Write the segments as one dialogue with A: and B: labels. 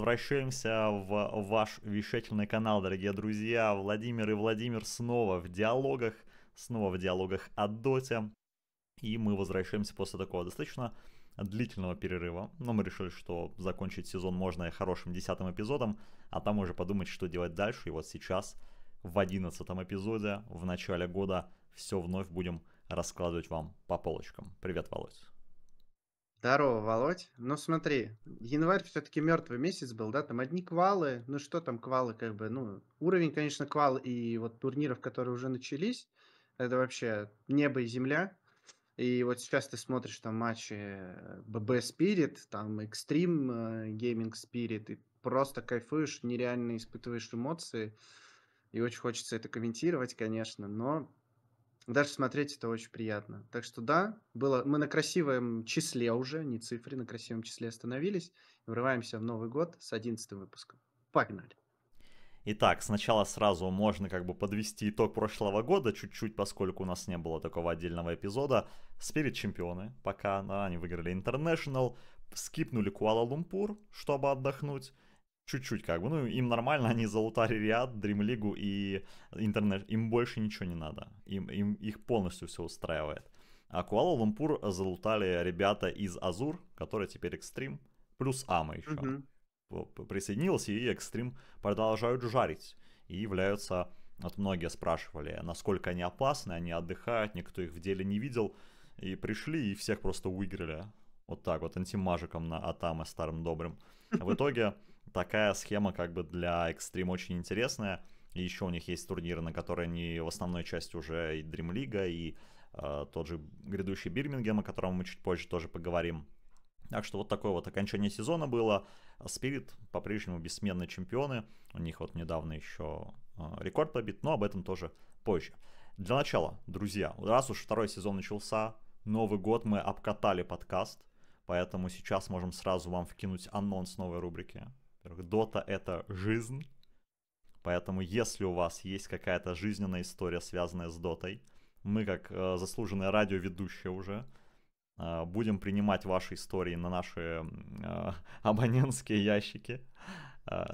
A: Возвращаемся в ваш вещательный канал, дорогие друзья. Владимир и Владимир снова в диалогах, снова в диалогах о доте. И мы возвращаемся после такого достаточно длительного перерыва. Но мы решили, что закончить сезон можно и хорошим десятым эпизодом, а там уже подумать, что делать дальше. И вот сейчас в одиннадцатом эпизоде в начале года все вновь будем раскладывать вам по полочкам. Привет, Володь.
B: Здорово, Володь. Ну смотри, январь все-таки мертвый месяц был, да, там одни квалы, ну что там квалы, как бы, ну, уровень, конечно, квал и вот турниров, которые уже начались, это вообще небо и земля. И вот сейчас ты смотришь там матчи BB э, Spirit, там Extreme Gaming Spirit, и просто кайфуешь, нереально испытываешь эмоции. И очень хочется это комментировать, конечно, но даже смотреть это очень приятно. Так что да, было, мы на красивом числе уже, не цифре, на красивом числе остановились. Врываемся в Новый год с
A: 11 выпуском. Погнали! Итак, сначала сразу можно как бы подвести итог прошлого года чуть-чуть, поскольку у нас не было такого отдельного эпизода. Спирит чемпионы, пока да, они выиграли International, скипнули Куала-Лумпур, чтобы отдохнуть чуть-чуть как бы, ну им нормально, они залутали ряд, Дримлигу и интернет, им больше ничего не надо, им, им их полностью все устраивает. А Куала-Лумпур залутали ребята из Азур, которые теперь экстрим, плюс Ама еще угу. присоединился, и экстрим продолжают жарить и являются, вот многие спрашивали, насколько они опасны, они отдыхают, никто их в деле не видел, и пришли и всех просто выиграли. Вот так вот, антимажиком на Атама старым добрым. В итоге такая схема как бы для экстрим очень интересная. И еще у них есть турниры, на которые они в основной части уже и Dream League, и э, тот же грядущий Бирмингем, о котором мы чуть позже тоже поговорим. Так что вот такое вот окончание сезона было. Спирит по-прежнему бессменные чемпионы. У них вот недавно еще э, рекорд побит, но об этом тоже позже. Для начала, друзья, раз уж второй сезон начался, Новый год мы обкатали подкаст, поэтому сейчас можем сразу вам вкинуть анонс новой рубрики. Во-первых, Dota это жизнь. Поэтому, если у вас есть какая-то жизненная история, связанная с Дотой, мы, как э, заслуженные радиоведущие уже, э, будем принимать ваши истории на наши э, абонентские ящики. Э,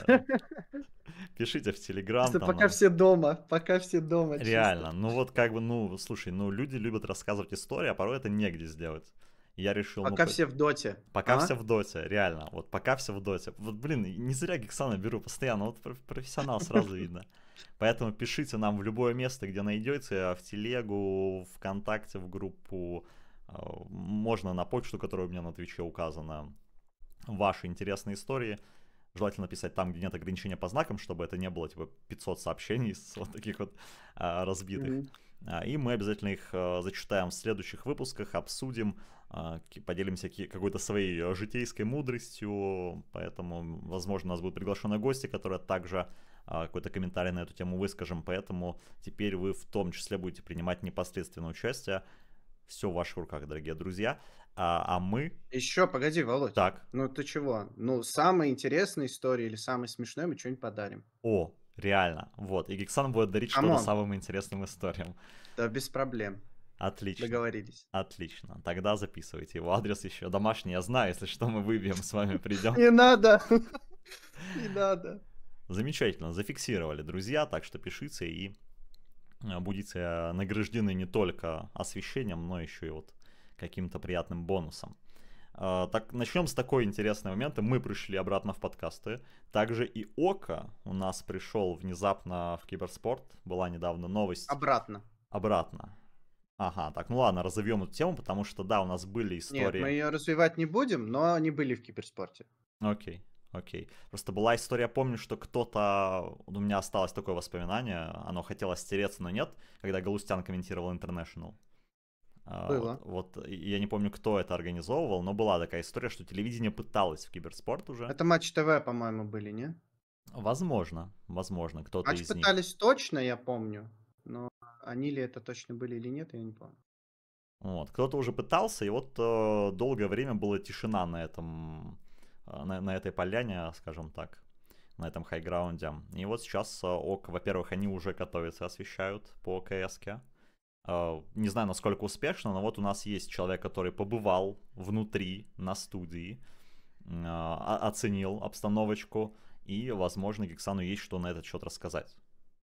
A: пишите в Телеграм. Пока
B: все дома, пока все дома. Реально,
A: ну вот как бы, ну, слушай, ну люди любят рассказывать истории, а порой это негде сделать я решил... Ну, пока ну, все в
B: доте. Пока а? все в
A: доте, реально. Вот пока все в доте. Вот, блин, не зря Гексана беру постоянно, вот профессионал сразу видно. Поэтому пишите нам в любое место, где найдете, а в телегу, ВКонтакте, в группу, а, можно на почту, которая у меня на Твиче указана, ваши интересные истории. Желательно писать там, где нет ограничения по знакам, чтобы это не было типа 500 сообщений с вот таких вот а, разбитых. Mm-hmm. И мы обязательно их зачитаем в следующих выпусках, обсудим. А, поделимся какой-то своей э, житейской мудростью, поэтому, возможно, у нас будут приглашены гости, которые также а, какой-то комментарий на эту тему выскажем, поэтому теперь вы в том числе будете принимать непосредственное участие. Все в ваших руках, дорогие друзья. А, а мы... Еще, погоди, Володь. Так. Ну ты чего? Ну, самая интересная
B: история или самая смешная мы что-нибудь подарим.
A: О, реально. Вот. И Гексан будет дарить Амон. что-то самым интересным историям. Да, без проблем. Отлично. Договорились. Отлично. Тогда записывайте его адрес еще. Домашний я знаю, если что, мы выбьем с вами, придем. Не
B: надо. Не надо.
A: Замечательно, зафиксировали, друзья, так что пишите и э, будете э, награждены не только освещением, но еще и вот каким-то приятным бонусом. Э, так, начнем с такой интересной момента. Мы пришли обратно в подкасты. Также и Ока у нас пришел внезапно в киберспорт. Была недавно новость. Обратно. Обратно. Ага, так, ну ладно, разовьем эту тему, потому что, да, у нас были истории... Нет, мы ее
B: развивать не будем, но они были в киберспорте.
A: Окей, окей. Просто была история, помню, что кто-то... У меня осталось такое воспоминание, оно хотело стереться, но нет, когда Галустян комментировал International. А, Было. Вот, вот я не помню, кто это организовывал, но была такая история, что телевидение пыталось в киберспорт уже. Это
B: матч ТВ, по-моему,
A: были, не? Возможно, возможно, кто-то матч из них. пытались
B: точно, я помню. Они ли это точно были или нет, я не помню.
A: Вот, кто-то уже пытался, и вот э, долгое время была тишина на этом, э, на, на этой поляне, скажем так, на этом хайграунде. И вот сейчас э, ОК, во-первых, они уже готовятся, освещают по кс Э, не знаю, насколько успешно, но вот у нас есть человек, который побывал внутри, на студии, э, оценил обстановочку, и, возможно, Гексану есть что на этот счет рассказать.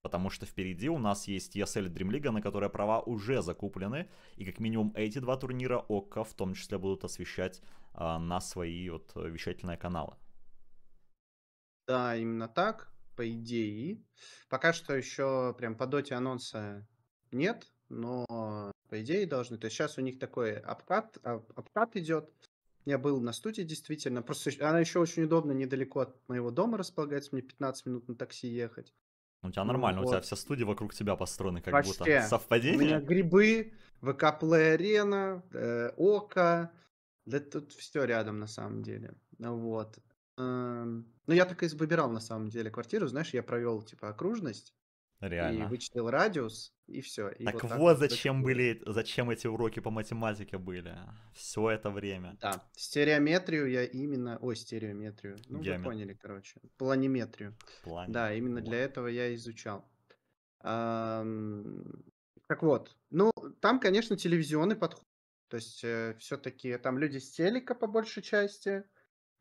A: Потому что впереди у нас есть ESL Dream League, на которой права уже закуплены. И как минимум эти два турнира ОККО в том числе будут освещать э, на свои вот, э, вещательные каналы.
B: Да, именно так, по идее. Пока что еще прям по доте анонса нет, но по идее должны. То есть сейчас у них такой обкат, обкат идет. Я был на студии, действительно. Просто она еще очень удобно, недалеко от моего дома располагается. Мне 15 минут на такси ехать.
A: У тебя нормально, у вот. у тебя вся студия вокруг тебя построена, как Вообще. будто. Совпадение? У меня
B: грибы, ВК Play Arena, э, Ока. Да тут все рядом на самом деле. Вот. Эм, ну, я так и выбирал на самом деле квартиру. Знаешь, я провел типа окружность. Реально. И вычислил радиус, и все. И так вот, так вот зачем
A: были, зачем эти уроки по математике были все это время. Да,
B: стереометрию я именно, ой, стереометрию, ну Геомет... вы поняли, короче, планиметрию. Планет. Да, именно для этого я изучал. Эм... Так вот, ну там, конечно, телевизионный подход, то есть э, все-таки там люди с телека по большей части,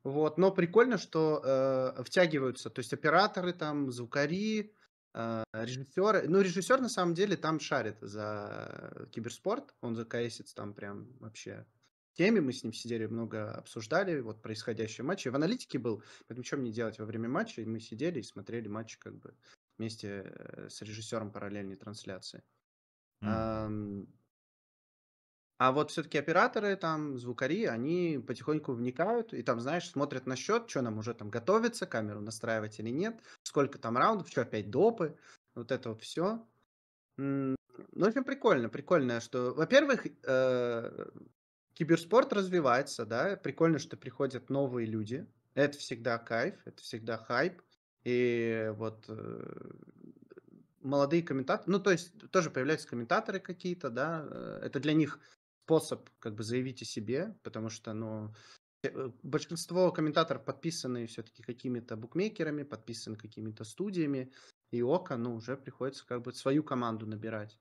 B: вот, но прикольно, что э, втягиваются, то есть операторы там, звукари, Э, Режиссеры, ну, режиссер на самом деле там шарит за киберспорт, он закаисится там прям вообще теме, мы с ним сидели, много обсуждали вот происходящие матчи. В аналитике был, поэтому что мне делать во время матча, и мы сидели и смотрели матчи как бы вместе э, с режиссером параллельной трансляции. Mm. -hmm. А вот все-таки операторы, там, звукари, они потихоньку вникают и там, знаешь, смотрят на счет, что нам уже там готовится, камеру настраивать или нет, сколько там раундов, что опять допы, вот это вот все. Ну, в общем, прикольно, прикольно, что, во-первых, э, киберспорт развивается, да, прикольно, что приходят новые люди, это всегда кайф, это всегда хайп, и вот э, молодые комментаторы, ну, то есть тоже появляются комментаторы какие-то, да, э, это для них способ как бы заявить о себе, потому что, ну, э, большинство комментаторов подписаны все-таки какими-то букмекерами, подписаны какими-то студиями, и Ока, ну, уже приходится как бы свою команду набирать.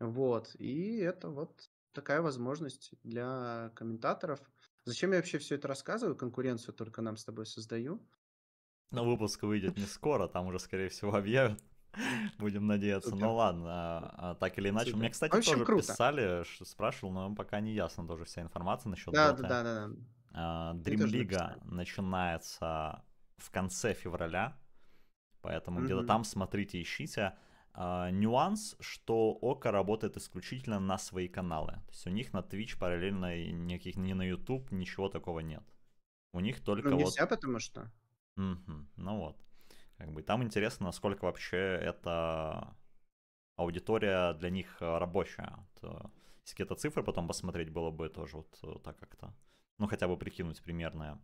B: Вот, и это вот такая возможность для комментаторов. Зачем я вообще все это рассказываю? Конкуренцию только нам с тобой создаю.
A: На выпуск выйдет не скоро, там уже, скорее всего, объявят. Будем надеяться. Ну ладно, а, а так или иначе. Мне, кстати, тоже писали, спрашивал, но пока не ясно тоже вся информация насчет Да, да, да. А, Dream League начинается в конце февраля, поэтому где-то там смотрите, ищите. Нюанс, что Ока работает исключительно на свои каналы. То есть у них на Twitch параллельно никаких ни на YouTube ничего такого нет. У них ну, только вот. ну, не вся, потому что. Угу, ну вот. Как бы там интересно, насколько вообще эта аудитория для них э, рабочая. То, э, если какие-то цифры потом посмотреть было бы тоже вот э, так как-то. Ну, хотя бы прикинуть примерно,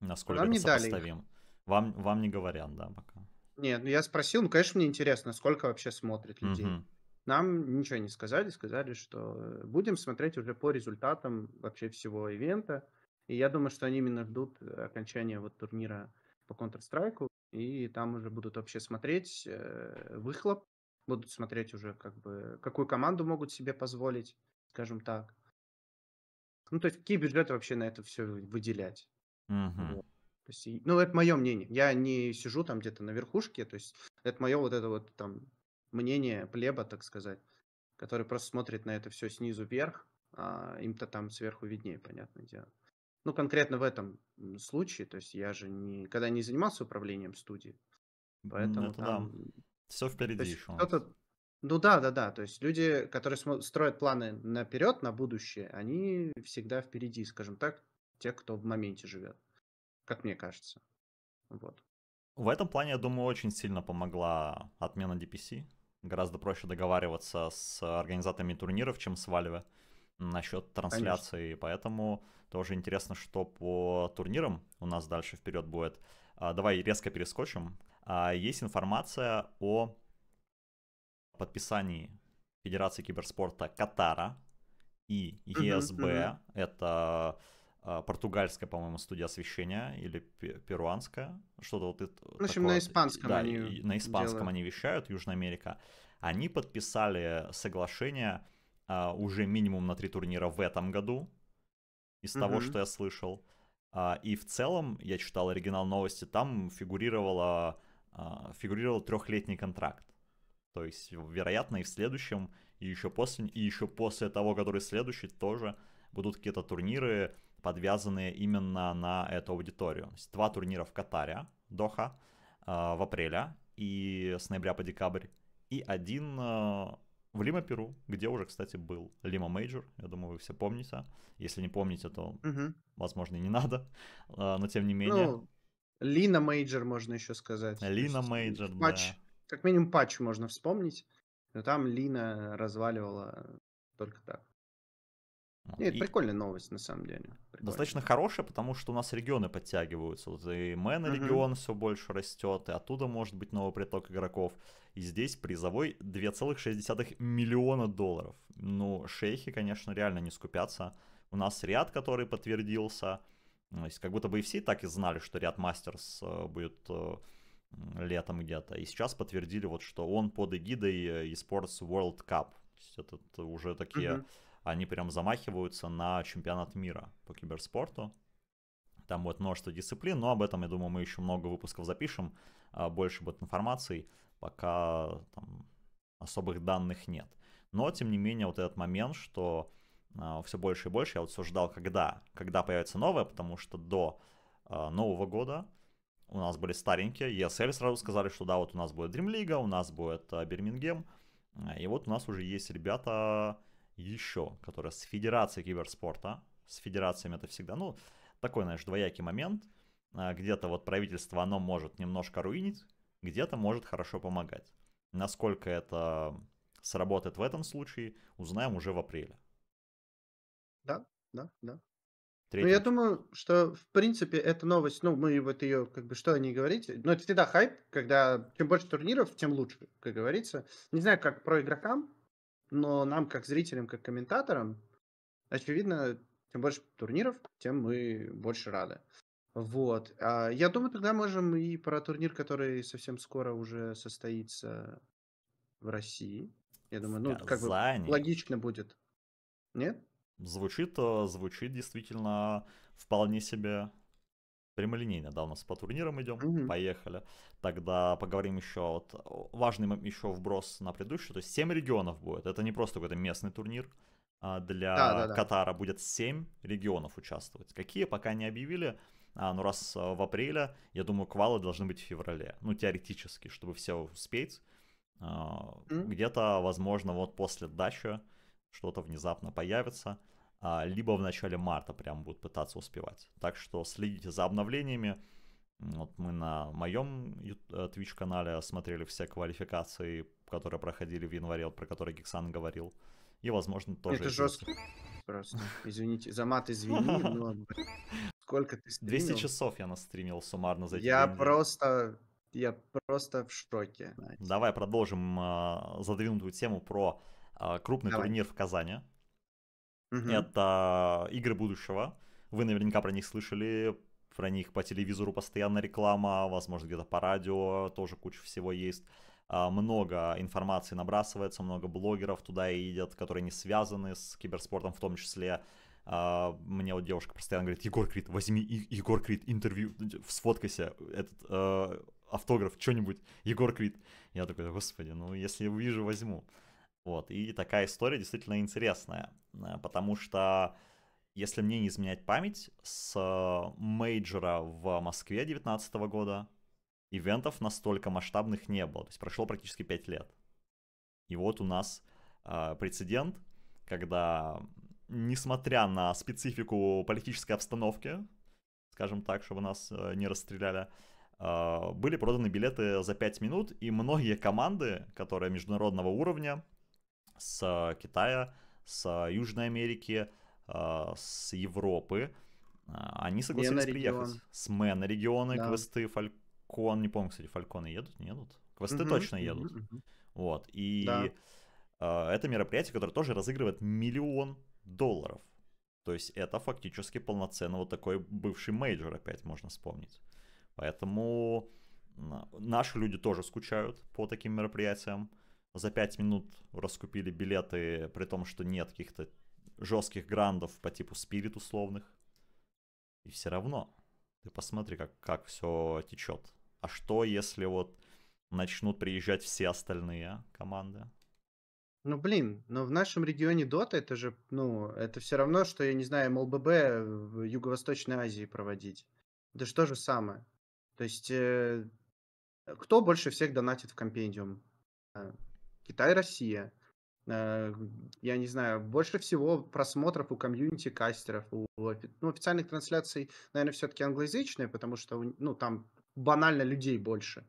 A: насколько Нам это сопоставим. Вам, вам не говорят, да, пока.
B: Нет, ну я спросил, ну, конечно, мне интересно, сколько вообще смотрит людей. Угу. Нам ничего не сказали, сказали, что будем смотреть уже по результатам вообще всего ивента. И я думаю, что они именно ждут окончания вот турнира по Counter-Strike, и там уже будут вообще смотреть э, выхлоп, будут смотреть уже как бы какую команду могут себе позволить, скажем так. Ну, то есть какие бюджеты вообще на это все выделять. Uh-huh. Вот. То есть, ну, это мое мнение. Я не сижу там где-то на верхушке, то есть это мое вот это вот там мнение плеба, так сказать, который просто смотрит на это все снизу вверх, а им-то там сверху виднее, понятное дело. Ну, конкретно в этом случае, то есть я же никогда не занимался управлением студии,
A: поэтому ну, там...
B: Да. Все впереди еще. Ну да, да, да. То есть люди, которые строят планы наперед, на будущее, они всегда впереди, скажем так, те, кто в моменте живет, как мне кажется.
A: Вот. В этом плане, я думаю, очень сильно помогла отмена DPC. Гораздо проще договариваться с организаторами турниров, чем с Valve насчет трансляции. Конечно. Поэтому тоже интересно, что по турнирам у нас дальше вперед будет. А, давай резко перескочим. А, есть информация о подписании Федерации киберспорта Катара и ЕСБ. Uh-huh, Это а, португальская, по-моему, студия освещения или перуанская. Что-то вот это. В общем, такое. на испанском да, они. На испанском делают. они вещают, Южная Америка. Они подписали соглашение а, уже минимум на три турнира в этом году, из mm-hmm. того, что я слышал. А, и в целом, я читал оригинал новости, там фигурировало, а, фигурировал трехлетний контракт. То есть, вероятно, и в следующем, и еще после, и еще после того, который следующий, тоже будут какие-то турниры, подвязанные именно на эту аудиторию. То есть, два турнира в Катаре, Доха, а, в апреле и с ноября по декабрь, и один а, в Лима, Перу, где уже, кстати, был Лима Мейджор. Я думаю, вы все помните. Если не помните, то, угу. возможно, и не надо. А, но тем не менее. Ну, Лина Мейджор можно еще сказать. Лина Мейджор, да. Патч, как минимум патч можно вспомнить. Но там
B: Лина разваливала только так. Нет, ну, и... прикольная новость, на самом деле.
A: Прикольная. Достаточно хорошая, потому что у нас регионы подтягиваются. Вот и мэн uh-huh. регион все больше растет, и оттуда может быть новый приток игроков. И здесь призовой 2,6 миллиона долларов. Ну, шейхи, конечно, реально не скупятся. У нас ряд, который подтвердился. То ну, есть как будто бы и все так и знали, что ряд мастерс э, будет э, летом где-то. И сейчас подтвердили, вот, что он под эгидой э, eSports World Cup. То есть это уже такие... Uh-huh они прям замахиваются на чемпионат мира по киберспорту. Там будет множество дисциплин, но об этом, я думаю, мы еще много выпусков запишем. А, больше будет информации, пока там, особых данных нет. Но, тем не менее, вот этот момент, что а, все больше и больше, я вот все ждал, когда, когда появится новое, потому что до а, Нового года у нас были старенькие, ESL сразу сказали, что да, вот у нас будет Dream League, у нас будет э, и вот у нас уже есть ребята, еще, которая с Федерацией киберспорта, с федерациями это всегда, ну, такой, знаешь, двоякий момент. А, где-то вот правительство, оно может немножко руинить, где-то может хорошо помогать. Насколько это сработает в этом случае, узнаем уже в апреле.
B: Да, да, да. Третий. Ну, я думаю, что, в принципе, эта новость, ну, мы вот ее, как бы, что не говорите, но ну, это всегда хайп, когда чем больше турниров, тем лучше, как говорится. Не знаю, как про игрокам, но нам, как зрителям, как комментаторам, очевидно, чем больше турниров, тем мы больше рады. Вот. А я думаю, тогда можем и про турнир, который совсем скоро уже состоится в России.
A: Я думаю, ну, как бы
B: логично будет.
A: Нет? Звучит, э, звучит действительно вполне себе прямолинейно, да, у нас по турнирам идем, угу. поехали. Тогда поговорим еще, вот, важный еще вброс на предыдущую, то есть 7 регионов будет, это не просто какой-то местный турнир, а для да, да, да. Катара будет 7 регионов участвовать. Какие, пока не объявили, а, ну раз а, в апреле, я думаю, квалы должны быть в феврале, ну теоретически, чтобы все успеть. Mm-hmm. Где-то, возможно, вот после дачи что-то внезапно появится. А, либо в начале марта прям будут пытаться успевать. Так что следите за обновлениями. Вот мы на моем э, Twitch канале смотрели все квалификации, которые проходили в январе, про которые Гексан говорил. И, возможно, тоже... Это жестко. Просто, извините, за мат
B: извини, но...
A: Сколько ты стримил? 200 часов я настримил суммарно за эти Я дни.
B: просто...
A: Я просто в шоке. Давай продолжим э, задвинутую тему про э, крупный Давай. турнир в Казани. Угу. Это игры будущего. Вы наверняка про них слышали, про них по телевизору постоянно реклама, возможно, где-то по радио тоже куча всего есть. А, много информации набрасывается, много блогеров туда идет, которые не связаны с киберспортом в том числе. А, мне вот девушка постоянно говорит, Егор Крид, возьми Егор Крид интервью, сфоткайся, этот а, автограф, что-нибудь, Егор Крид. Я такой, господи, ну если увижу, возьму. Вот, и такая история действительно интересная, э, потому что, если мне не изменять память, с э, мейджора в Москве 2019 года ивентов настолько масштабных не было, то есть прошло практически 5 лет. И вот у нас э, прецедент, когда, несмотря на специфику политической обстановки, скажем так, чтобы нас э, не расстреляли, э, были проданы билеты за 5 минут, и многие команды, которые международного уровня, с Китая, с Южной Америки, а, с Европы. А, они согласились Мена приехать. С Мэна регионы, да. квесты, Фалькон, не помню, кстати, Фальконы едут, не едут? Квесты угу, точно едут. угу. Вот, и да. А, это мероприятие, которое тоже разыгрывает миллион долларов. То есть это фактически полноценно вот такой бывший мейджор опять можно вспомнить. Поэтому наши люди тоже скучают по таким мероприятиям за 5 минут раскупили билеты, при том, что нет каких-то жестких грандов по типу спирит условных. И все равно, ты посмотри, как, как все течет. А что, если вот начнут приезжать все остальные команды?
B: Ну, блин, но в нашем регионе Дота это же, ну, это все равно, что, я не знаю, МЛББ э, в Юго-Восточной Азии проводить. Да что же самое. То есть, э, кто больше всех донатит в компендиум? Э, Китай, Россия. Э, я не знаю, больше всего просмотров у комьюнити кастеров, у ну, официальных трансляций, наверное, все-таки англоязычные, потому что ну, там банально людей больше.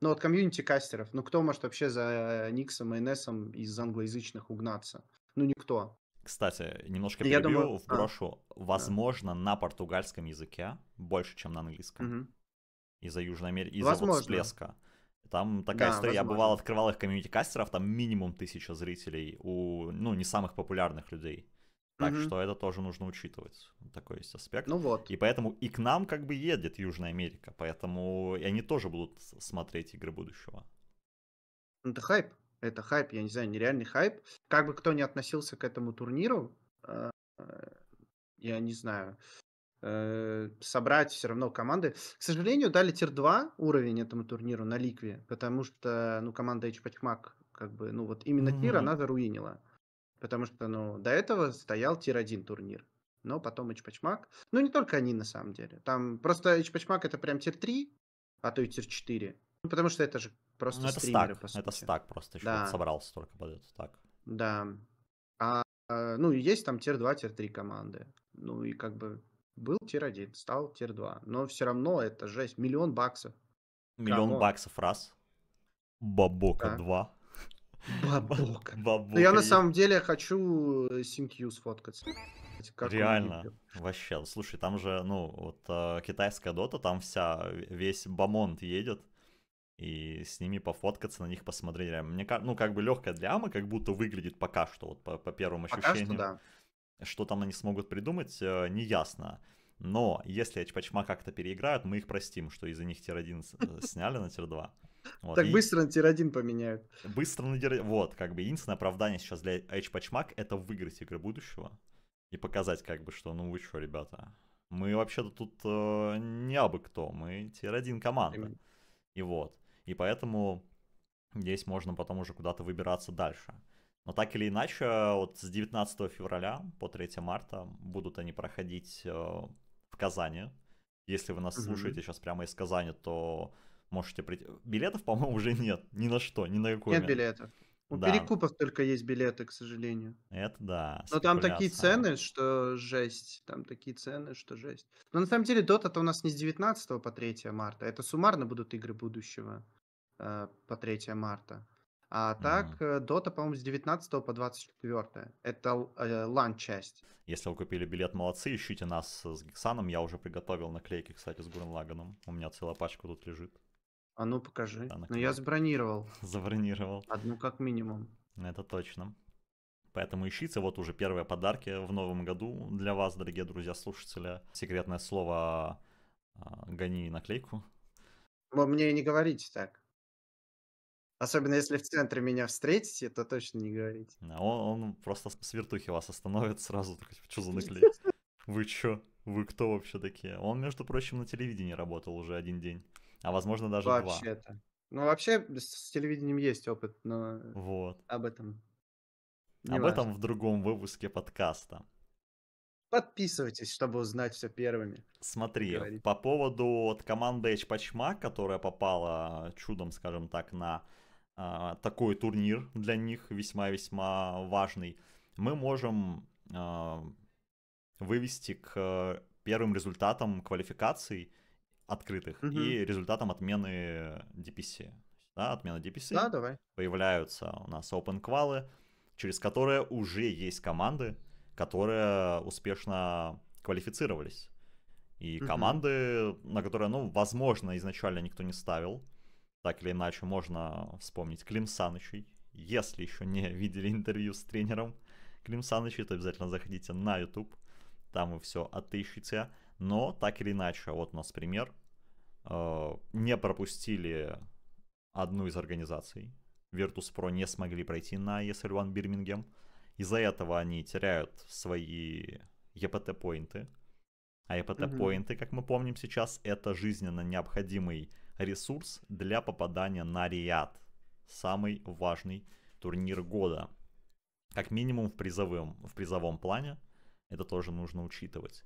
B: Но от комьюнити кастеров, ну кто может вообще за Никсом и Несом из англоязычных угнаться? Ну никто.
A: Кстати, немножко перебью, Я думаю... вброшу. А. Возможно, да. на португальском языке больше, чем на английском. Угу. Из-за Южной Америки, из-за вот всплеска. Там такая да, история, возможно. я бывал, открывал их комьюнити-кастеров, там минимум тысяча зрителей у, ну, не самых популярных людей. Так угу. что это тоже нужно учитывать. Такой есть аспект. Ну вот. И поэтому и к нам как бы едет Южная Америка, поэтому и они тоже будут смотреть игры будущего. Ну, это хайп. Это хайп, я не знаю, нереальный
B: хайп. Как бы кто ни относился к этому турниру, э, я не знаю. Э, собрать все равно команды. К сожалению, дали тир-2 уровень этому турниру на Ликве, потому что, ну, команда HPTMAC, как бы, ну, вот именно mm-hmm. тир она заруинила. Потому что, ну, до этого стоял тир-1 турнир. Но потом HPTMAC. Ну, не только они, на самом деле. Там просто HPTMAC это прям тир-3, а то и
A: тир-4. Ну, потому что это
B: же просто
A: ну, это стримеры, стак. по сути. Это стак просто еще да. собрался только под этот стак.
B: Да. А, э, ну, есть там тир-2, тир-3 команды. Ну, и как бы был тир-1, стал тир-2. Но все равно это жесть. Миллион баксов.
A: Миллион Кому? баксов раз. Бабока да. два. Бабока. Бабока. Ну, я на самом
B: деле хочу SimQ э, сфоткаться. Как Реально,
A: вообще. Слушай, там же, ну, вот э, китайская дота, там вся, весь бамонт едет. И с ними пофоткаться, на них посмотреть. Мне, ну, как бы легкая драма, как будто выглядит пока что, вот по, по первым пока ощущениям. Что, да. Что там они смогут придумать, э, неясно. Но если Эчпачма как-то переиграют, мы их простим, что из-за них тир-1 э, сняли на тир-2. Вот, так и... быстро на тир-1 поменяют. Быстро на тир-1. Вот, как бы единственное оправдание сейчас для Эчпачмак это выиграть игры будущего и показать, как бы, что ну вы что, ребята, мы вообще-то тут э, не абы кто, мы тир-1 команда. Именно. И вот. И поэтому здесь можно потом уже куда-то выбираться дальше. Но так или иначе, э, вот с 19 февраля по 3 марта будут они проходить э, в Казани. Если вы нас угу. слушаете сейчас прямо из Казани, то можете прийти. Билетов, по-моему, уже нет. Ни на что, ни на какой Нет билетов. У да. перекупов только
B: есть билеты, к сожалению.
A: Это да. Но там такие цены,
B: что жесть. Там такие цены, что жесть. Но на самом деле Дота то у нас не с 19 по 3 марта. Это суммарно будут игры будущего э, по 3 марта. А так, mm-hmm. Э, Dota, по-моему, с 19 по 24. Это э, лан-часть.
A: Если вы купили билет, молодцы, ищите нас с Гексаном. Я уже приготовил наклейки, кстати, с Гурнлаганом. У меня целая пачка тут лежит. А ну покажи. Да, Но ну, я
B: забронировал.
A: Забронировал. Одну как минимум. Это точно. Поэтому ищите, вот уже первые подарки в новом году для вас, дорогие друзья, слушатели. Секретное слово а, «гони наклейку». Но
B: мне не говорите так. Особенно если в центре меня встретите, то точно не
A: говорите. А он, он просто с вертухи вас остановит сразу, такой, что за наклей? Вы чё? Вы кто вообще такие? Он, между прочим, на телевидении работал уже один день. А возможно даже вообще два.
B: Ну, вообще с телевидением есть опыт, но вот. об этом
A: не Об важно. этом в другом выпуске подкаста. Подписывайтесь, чтобы узнать все первыми. Смотри, Говорит. по поводу от команды Эчпачма, которая попала чудом, скажем так, на а, такой турнир для них весьма-весьма важный, мы можем а, вывести к э, первым результатам квалификаций открытых угу. и результатам отмены DPC. Да, отмена DPC. Да, давай. Появляются у нас open квалы, через которые уже есть команды, которые успешно квалифицировались. И угу. команды, на которые, ну, возможно, изначально никто не ставил, так или иначе можно вспомнить Клим Санычей. Если еще не видели интервью с тренером Клим Санычей, то обязательно заходите на YouTube, там вы все отыщите. Но так или иначе, вот у нас пример, э, не пропустили одну из организаций. Virtus.pro не смогли пройти на esl One Бирмингем. Из-за этого они теряют свои EPT-поинты. А EPT-поинты, mm-hmm. как мы помним сейчас, это жизненно необходимый ресурс для попадания на Риад. Самый важный турнир года. Как минимум в призовом, в призовом плане. Это тоже нужно учитывать.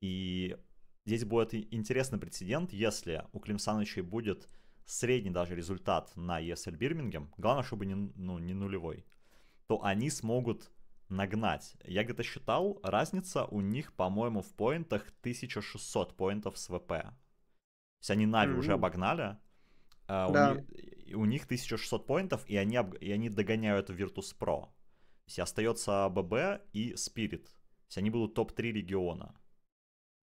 A: И здесь будет интересный прецедент, если у Климсановича будет средний даже результат на ESL Бирмингем, главное, чтобы не, ну, не нулевой, то они смогут нагнать. Я где-то считал, разница у них, по-моему, в поинтах 1600 поинтов с ВП есть они Нави mm-hmm. уже обогнали. А, да. у, них, у них 1600 поинтов, и они, об, и они догоняют Virtus.pro. То есть остается ББ а и Спирит. То есть они будут топ-3 региона.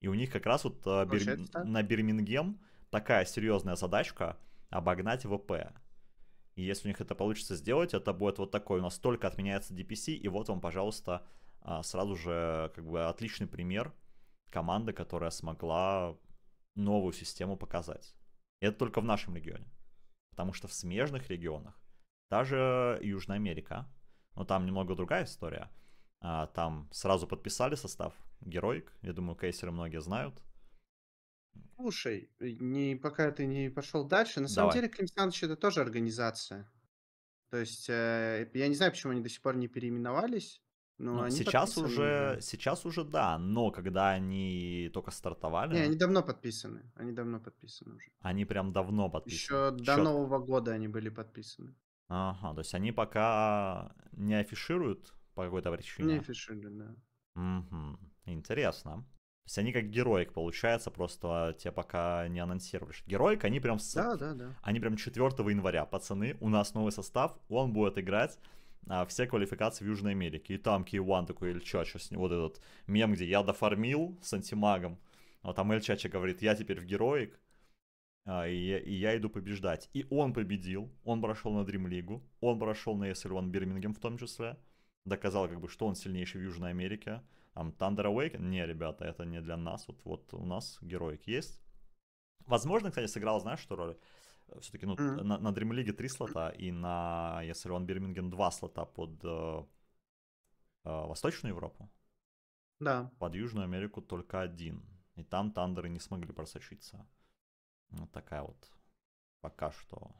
A: И у них как раз вот а, бир... на Бирмингем такая серьезная задачка обогнать ВП. И если у них это получится сделать, это будет вот такой, у нас только отменяется DPC, и вот вам, пожалуйста, а, сразу же как бы отличный пример команды, которая смогла новую систему показать. И это только в нашем регионе. Потому что в смежных регионах, даже Южная Америка, но там немного другая история. А, там сразу подписали состав героик. Я думаю, кейсеры многие знают.
B: Слушай, не, пока ты не пошел дальше, на Давай. самом деле Клим Саныч это тоже организация. То есть э, я не знаю, почему они до сих пор не переименовались. Но ну, ну сейчас уже,
A: сейчас уже да, но когда они только стартовали... Не, они давно подписаны, они давно подписаны уже. Они прям давно подписаны. Еще до Чёт. Нового
B: года они были подписаны.
A: Ага, то есть они пока не афишируют по какой-то причине? Не
B: афишируют, да.
A: Угу, интересно. То есть они как героик, получается, просто те пока не анонсировали. Героик, они прям с... Да, да, да. Они прям 4 января, пацаны, у нас новый состав, он будет играть а, все квалификации в Южной Америке. И там Киеван такой, или Вот этот мем, где я дофармил с антимагом, а там Эль говорит, я теперь в героик, а, и, я, и я иду побеждать. И он победил, он прошел на Дрим Лигу, он прошел на СР1 Бирмингем в том числе, доказал, как бы, что он сильнейший в Южной Америке. Там Thunder Awaken, не, ребята, это не для нас, вот, вот у нас героик есть. Возможно, кстати, сыграл, знаешь, что роль? Э, все-таки ну, mm-hmm. на, на Dream League 3 слота и на, если он Бирминген, 2 слота под э, э, Восточную Европу. Да. Под Южную Америку только один. И там тандеры не смогли просочиться. Вот такая вот пока что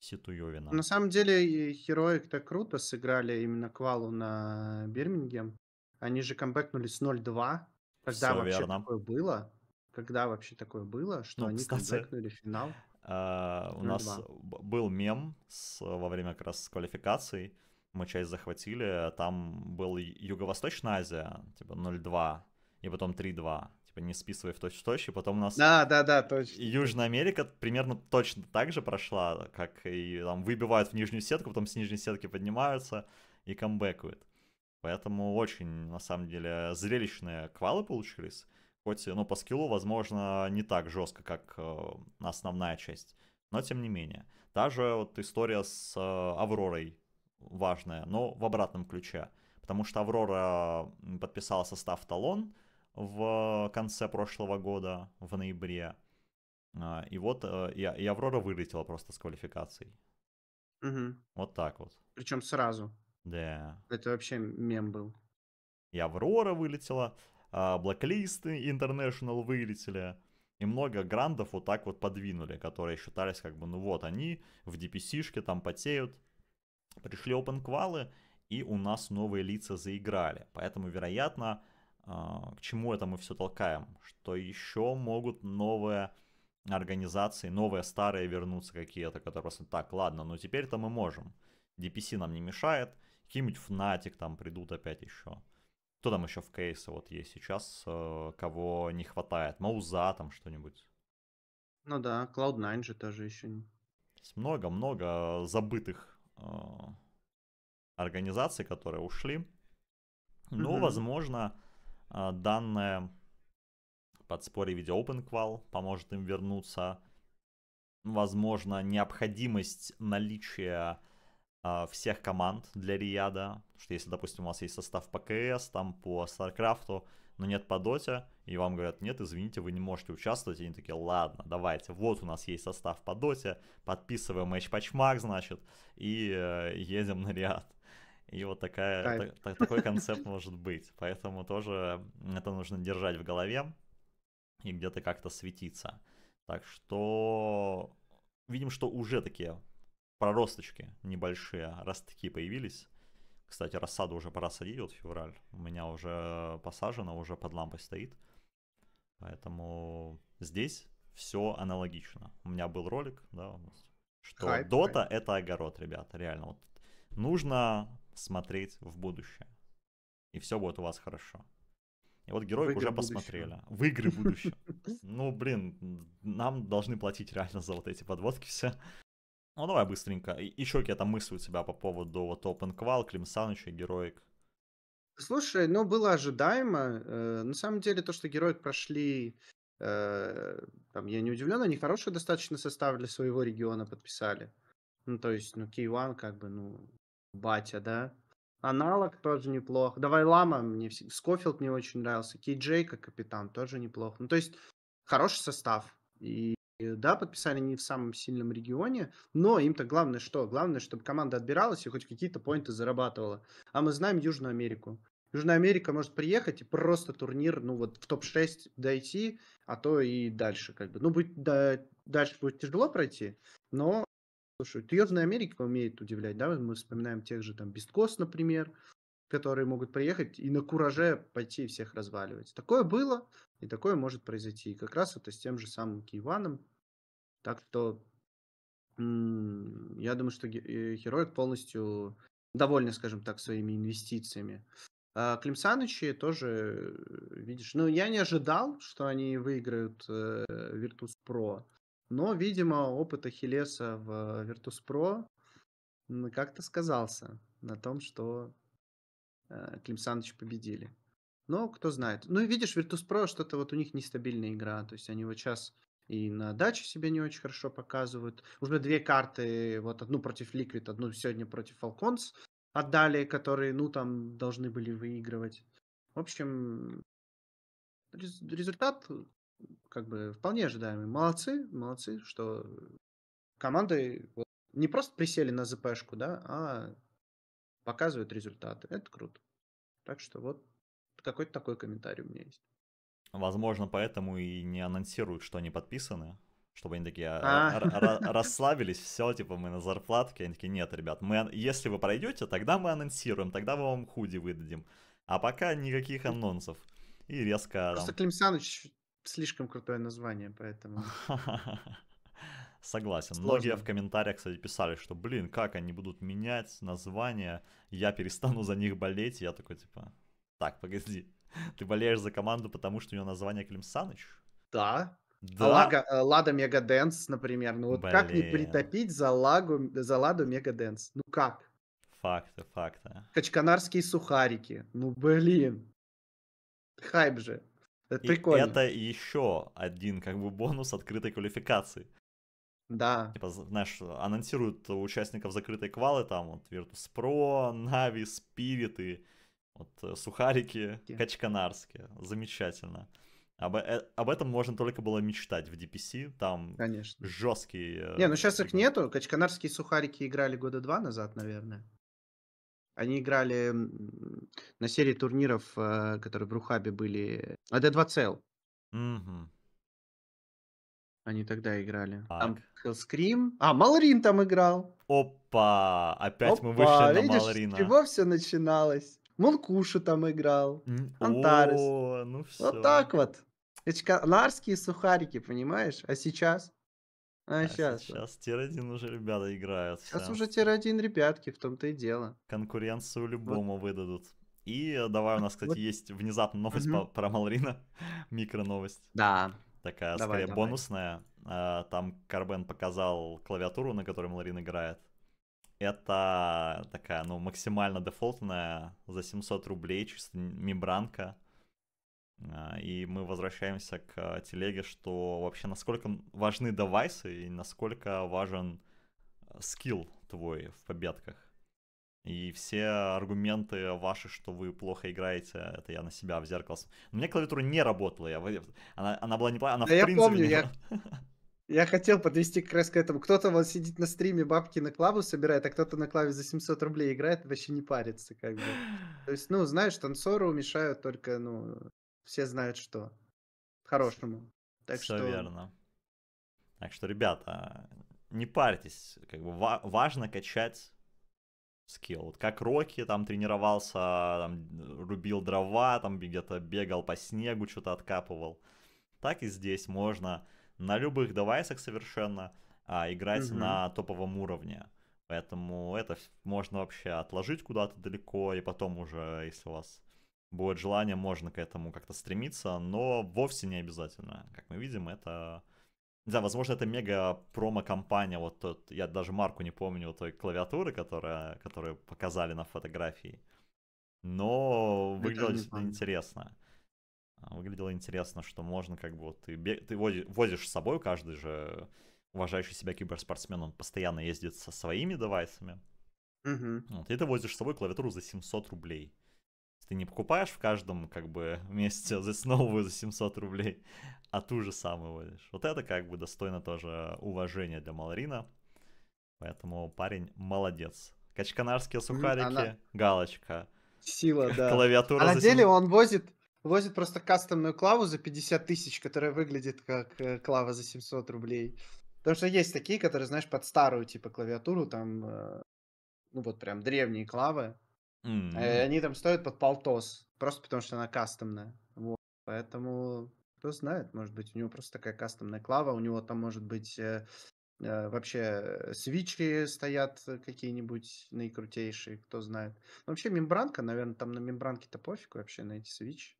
A: ситуевина. На самом
B: деле, Хероик так круто сыграли именно квалу на Бирмингем. Они же камбэкнули с 0-2. Когда Все вообще верно. такое было? Когда вообще такое было, что ну, они кстати, камбэкнули финал?
A: А, у 2. Ну, нас был мем с, во время как раз квалификации, Мы часть захватили. А там был Юго-Восточная Азия, типа 0-2, и потом 3-2. Типа не списывая в точь-в-точь. И потом у нас... Да, да, да, точно. Южная Америка примерно точно так же прошла, как и там выбивают в нижнюю сетку, потом с нижней сетки поднимаются и камбэкают. Поэтому очень, на самом деле, зрелищные квалы получились хоть ну, по скиллу, возможно, не так жестко, как э, основная часть, но тем не менее. Та же вот история с э, Авророй важная, но в обратном ключе, потому что Аврора подписала состав Талон в конце прошлого года, в ноябре, а, и вот э, и, и Аврора вылетела просто с квалификацией. Угу. Вот так вот. Причем сразу. Да. Это вообще мем был. И Аврора вылетела блоклисты а, International вылетели. И много грандов вот так вот подвинули, которые считались как бы, ну вот они в DPC-шке там потеют. Пришли open квалы, и у нас новые лица заиграли. Поэтому, вероятно, а, к чему это мы все толкаем? Что еще могут новые организации, новые старые вернуться какие-то, которые просто так, ладно, но ну теперь-то мы можем. DPC нам не мешает, какие-нибудь Фнатик там придут опять еще. Кто там еще в кейсе вот есть сейчас, э, кого не хватает? Мауза там что-нибудь?
B: Ну да, Cloud9 же тоже
A: еще. Много-много забытых а, организаций, которые ушли. Ну, угу. возможно, э, данное подспорье в виде OpenQual поможет им вернуться. Возможно, необходимость наличия а, всех команд для Рияда. Потому что если, допустим, у вас есть состав по КС, там по Старкрафту, но нет по Доте, и вам говорят, нет, извините, вы не можете участвовать, и они такие, ладно, давайте, вот у нас есть состав по Доте, подписываем матч-пачмак, значит, и э, едем на Риад. И вот такая, та, та, такой концепт может быть. Поэтому тоже это нужно держать в голове и где-то как-то светиться. Так что видим, что уже такие проросточки небольшие, ростки появились. Кстати, рассаду уже пора садить, вот февраль. У меня уже посажено, уже под лампой стоит. Поэтому здесь все аналогично. У меня был ролик, да, что хайп, Dota хайп. это огород, ребята, реально. Вот нужно смотреть в будущее. И все будет у вас хорошо. И вот героев уже посмотрели. Будущего. В игры будущего. Ну, блин, нам должны платить реально за вот эти подводки все. Ну, давай быстренько. Еще какие-то мысли у тебя по поводу вот Open Qual, Клим Саныча, Героик?
B: Слушай, ну, было ожидаемо. Э, на самом деле, то, что Героик прошли, э, там, я не удивлен, они хороший достаточно состав для своего региона подписали. Ну, то есть, ну, Кейван, как бы, ну, батя, да? Аналог тоже неплох. Давай Лама мне Скофилд мне очень нравился. Кей Джей как капитан тоже неплох. Ну, то есть, хороший состав. И да, подписали не в самом сильном регионе, но им-то главное что? Главное, чтобы команда отбиралась и хоть какие-то поинты зарабатывала. А мы знаем Южную Америку. Южная Америка может приехать и просто турнир, ну вот в топ-6 дойти, а то и дальше как бы. Ну, будет, да, дальше будет тяжело пройти, но, слушай, Южная Америка умеет удивлять, да, мы вспоминаем тех же там Бесткос, например, которые могут приехать и на кураже пойти всех разваливать. Такое было, и такое может произойти. И как раз это с тем же самым Киеваном. Так что я думаю, что Хероик э, полностью довольны, скажем так, своими инвестициями. А Климсанычи тоже, э, видишь, ну, я не ожидал, что они выиграют э, Pro. но, видимо, опыт Ахиллеса в э, Virtus Pro как-то сказался на том, что э, Климсаныч победили. Но кто знает. Ну, видишь, Virtus.pro что-то вот у них нестабильная игра. То есть они вот сейчас и на даче себя не очень хорошо показывают. Уже две карты, вот одну против Liquid, одну сегодня против Falcons отдали, которые, ну, там должны были выигрывать. В общем, результат как бы вполне ожидаемый. Молодцы, молодцы, что команды вот, не просто присели на ЗПшку, да, а показывают
A: результаты. Это
B: круто. Так что вот какой-то такой комментарий у меня есть.
A: Возможно, поэтому и не анонсируют, что они подписаны, чтобы они такие а, а. расслабились, все, типа, мы на зарплатке. Они такие, нет, ребят, мы, если вы пройдете, тогда мы анонсируем, тогда мы вам худи выдадим. А пока никаких анонсов. И резко... Просто там...
B: Клим слишком крутое название, поэтому...
A: Согласен. Сложно. Многие в комментариях, кстати, писали, что, блин, как они будут менять название, я перестану за них болеть. Я такой, типа, так, погоди. Ты болеешь за команду, потому что у нее название Клим Саныч? Да. Да? Лага, э, Лада Мегаденс, например. Ну вот Блин. как не притопить
B: за, Лагу, за Ладу Мегаденс? Ну как?
A: Факты, факты. Качканарские сухарики.
B: Ну блин.
A: Хайп же. Это и прикольно. это еще один как бы бонус открытой квалификации. Да. Типа, знаешь, анонсируют участников закрытой квалы, там вот Virtus.pro, Na'Vi, Spirit и вот э, сухарики качканарские, замечательно. Об, э, об этом можно только было мечтать в DPC, там Конечно. жесткие... Э, Не, ну
B: сейчас их типа нету, качканарские сухарики играли года два назад, наверное. Они играли на серии турниров, которые в Рухабе были, AD2CL. А угу. Они тогда играли. Так. Там Хеллскрим. А, Малрин
A: там играл. Опа! Опять Опа, мы вышли на видишь, Малрина. С чего
B: все начиналось? Манкушу там играл,
A: Антарес. О, ну все. Вот так вот.
B: Ларские сухарики, понимаешь? А сейчас?
A: А, а сейчас. Сейчас тир-1 уже ребята играют. Сейчас прям. уже тир-1 ребятки, в том-то и дело. Конкуренцию любому вот. выдадут. И давай у нас, кстати, вот. есть внезапно новость угу. про Малрина. Микро-новость. Да. Такая, давай, скорее, давай. бонусная. А, там Карбен показал клавиатуру, на которой Малрин играет. Это такая, ну, максимально дефолтная за 700 рублей, чисто мембранка. А, и мы возвращаемся к телеге, что вообще насколько важны девайсы и насколько важен э, скилл твой в победках. И все аргументы ваши, что вы плохо играете, это я на себя в зеркало. у меня клавиатура не работала. Я... Она, она была не она да в я принципе... Помню, не... я
B: Я хотел подвести как раз к этому. Кто-то вот сидит на стриме, бабки на клаву собирает, а кто-то на клаве за 700 рублей играет, вообще не парится как бы. То есть, ну, знаешь, танцоры мешают только, ну, все знают что. Хорошему. Так Все что... верно.
A: Так что, ребята, не парьтесь. Как бы ва- важно качать скилл. Вот как Рокки там тренировался, там, э, рубил дрова, там где-то бегал по снегу, что-то откапывал. Так и здесь можно на любых девайсах совершенно, а играть угу. на топовом уровне. Поэтому это можно вообще отложить куда-то далеко, и потом уже, если у вас будет желание, можно к этому как-то стремиться, но вовсе не обязательно. Как мы видим, это... Не знаю, возможно, это мега промо-компания, вот тот, я даже марку не помню той клавиатуры, которая, которую показали на фотографии, но выглядело действительно интересно. А, выглядело интересно, что можно как бы вот ты, ты возишь с собой, каждый же уважающий себя киберспортсмен, он постоянно ездит со своими девайсами. Угу. Вот, и ты возишь с собой клавиатуру за 700 рублей. Ты не покупаешь в каждом как бы месяце за новую за 700 рублей, а ту же самую возишь. Вот это как бы достойно тоже уважения для Маларина. Поэтому парень молодец. Качканарские сухарики, Она... галочка. Сила, да. Клавиатура а на за деле 7... он
B: возит возит просто кастомную клаву за 50 тысяч, которая выглядит как э, клава за 700 рублей. Потому что есть такие, которые, знаешь, под старую типа клавиатуру, там, э, ну вот прям древние клавы. Mm-hmm. Они там стоят под полтос, просто потому что она кастомная. Вот. Поэтому, кто знает, может быть, у него просто такая кастомная клава, у него там может быть вообще свичи стоят какие-нибудь наикрутейшие, кто знает. Но вообще мембранка, наверное, там на мембранке-то пофиг вообще на эти свичи.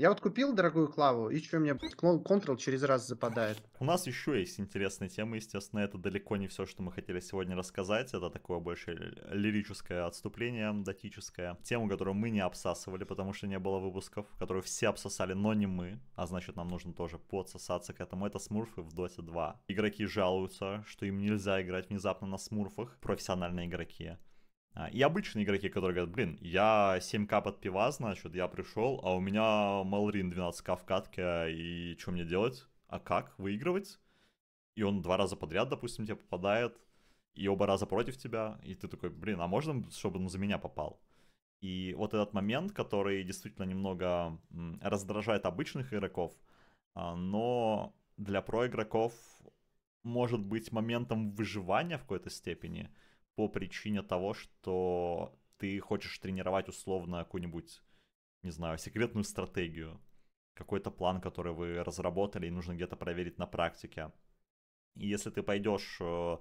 B: Я вот купил дорогую клаву, и что мне Ctrl через раз западает.
A: У нас еще есть интересные темы, естественно, это далеко не все, что мы хотели сегодня рассказать. Это такое больше лирическое отступление, датическое. Тему, которую мы не обсасывали, потому что не было выпусков, которую все обсосали, но не мы. А значит, нам нужно тоже подсосаться к этому. Это смурфы в Dota 2. Игроки жалуются, что им нельзя играть внезапно на смурфах. Профессиональные игроки. А, и обычные игроки, которые говорят, блин, я 7к под пива, значит, я пришел, а у меня Малрин 12к в катке, и что мне делать? А как? Выигрывать? И он два раза подряд, допустим, тебе попадает, и оба раза против тебя, и ты такой, блин, а можно, чтобы он за меня попал? И вот этот момент, который действительно немного раздражает обычных игроков, а, но для проигроков может быть моментом выживания в какой-то степени – по причине того, что ты хочешь тренировать условно какую-нибудь, не знаю, секретную стратегию, какой-то план, который вы разработали, и нужно где-то проверить на практике. И если ты пойдешь э,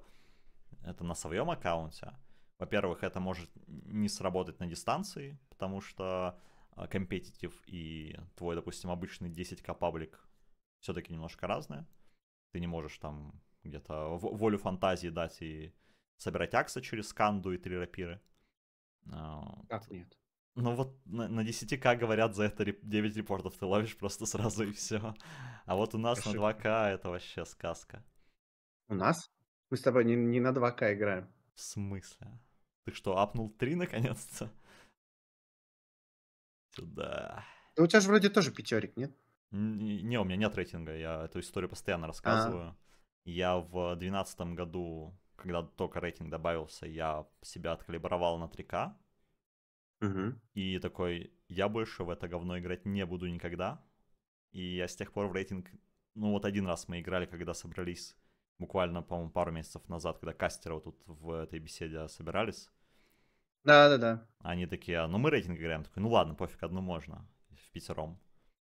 A: это на своем аккаунте, во-первых, это может не сработать на дистанции, потому что э, компетитив и твой, допустим, обычный 10к паблик все-таки немножко разные. Ты не можешь там где-то волю фантазии дать и собирать акса через сканду и три рапиры. А, как нет? Ну вот на, на 10к говорят за это 9 репортов ты ловишь просто сразу и все. А вот у нас Ошибка. на 2к это вообще сказка. У нас?
B: Мы с тобой не, не на 2к играем. В смысле? Ты что, апнул 3 наконец-то?
A: Сюда.
B: Да у тебя же вроде тоже пятерик, нет?
A: Не, у меня нет рейтинга, я эту историю постоянно а. рассказываю. А-а-а. Я в 2012 году когда только рейтинг добавился, я себя откалибровал на 3К. Угу. И такой, я больше в это говно играть не буду никогда. И я с тех пор в рейтинг... Ну вот один раз мы играли, когда собрались, буквально, по-моему, пару месяцев назад, когда кастеры вот тут в этой беседе собирались. Да-да-да. Они такие, ну мы рейтинг играем. Такой, ну ладно, пофиг, одну можно. В пятером.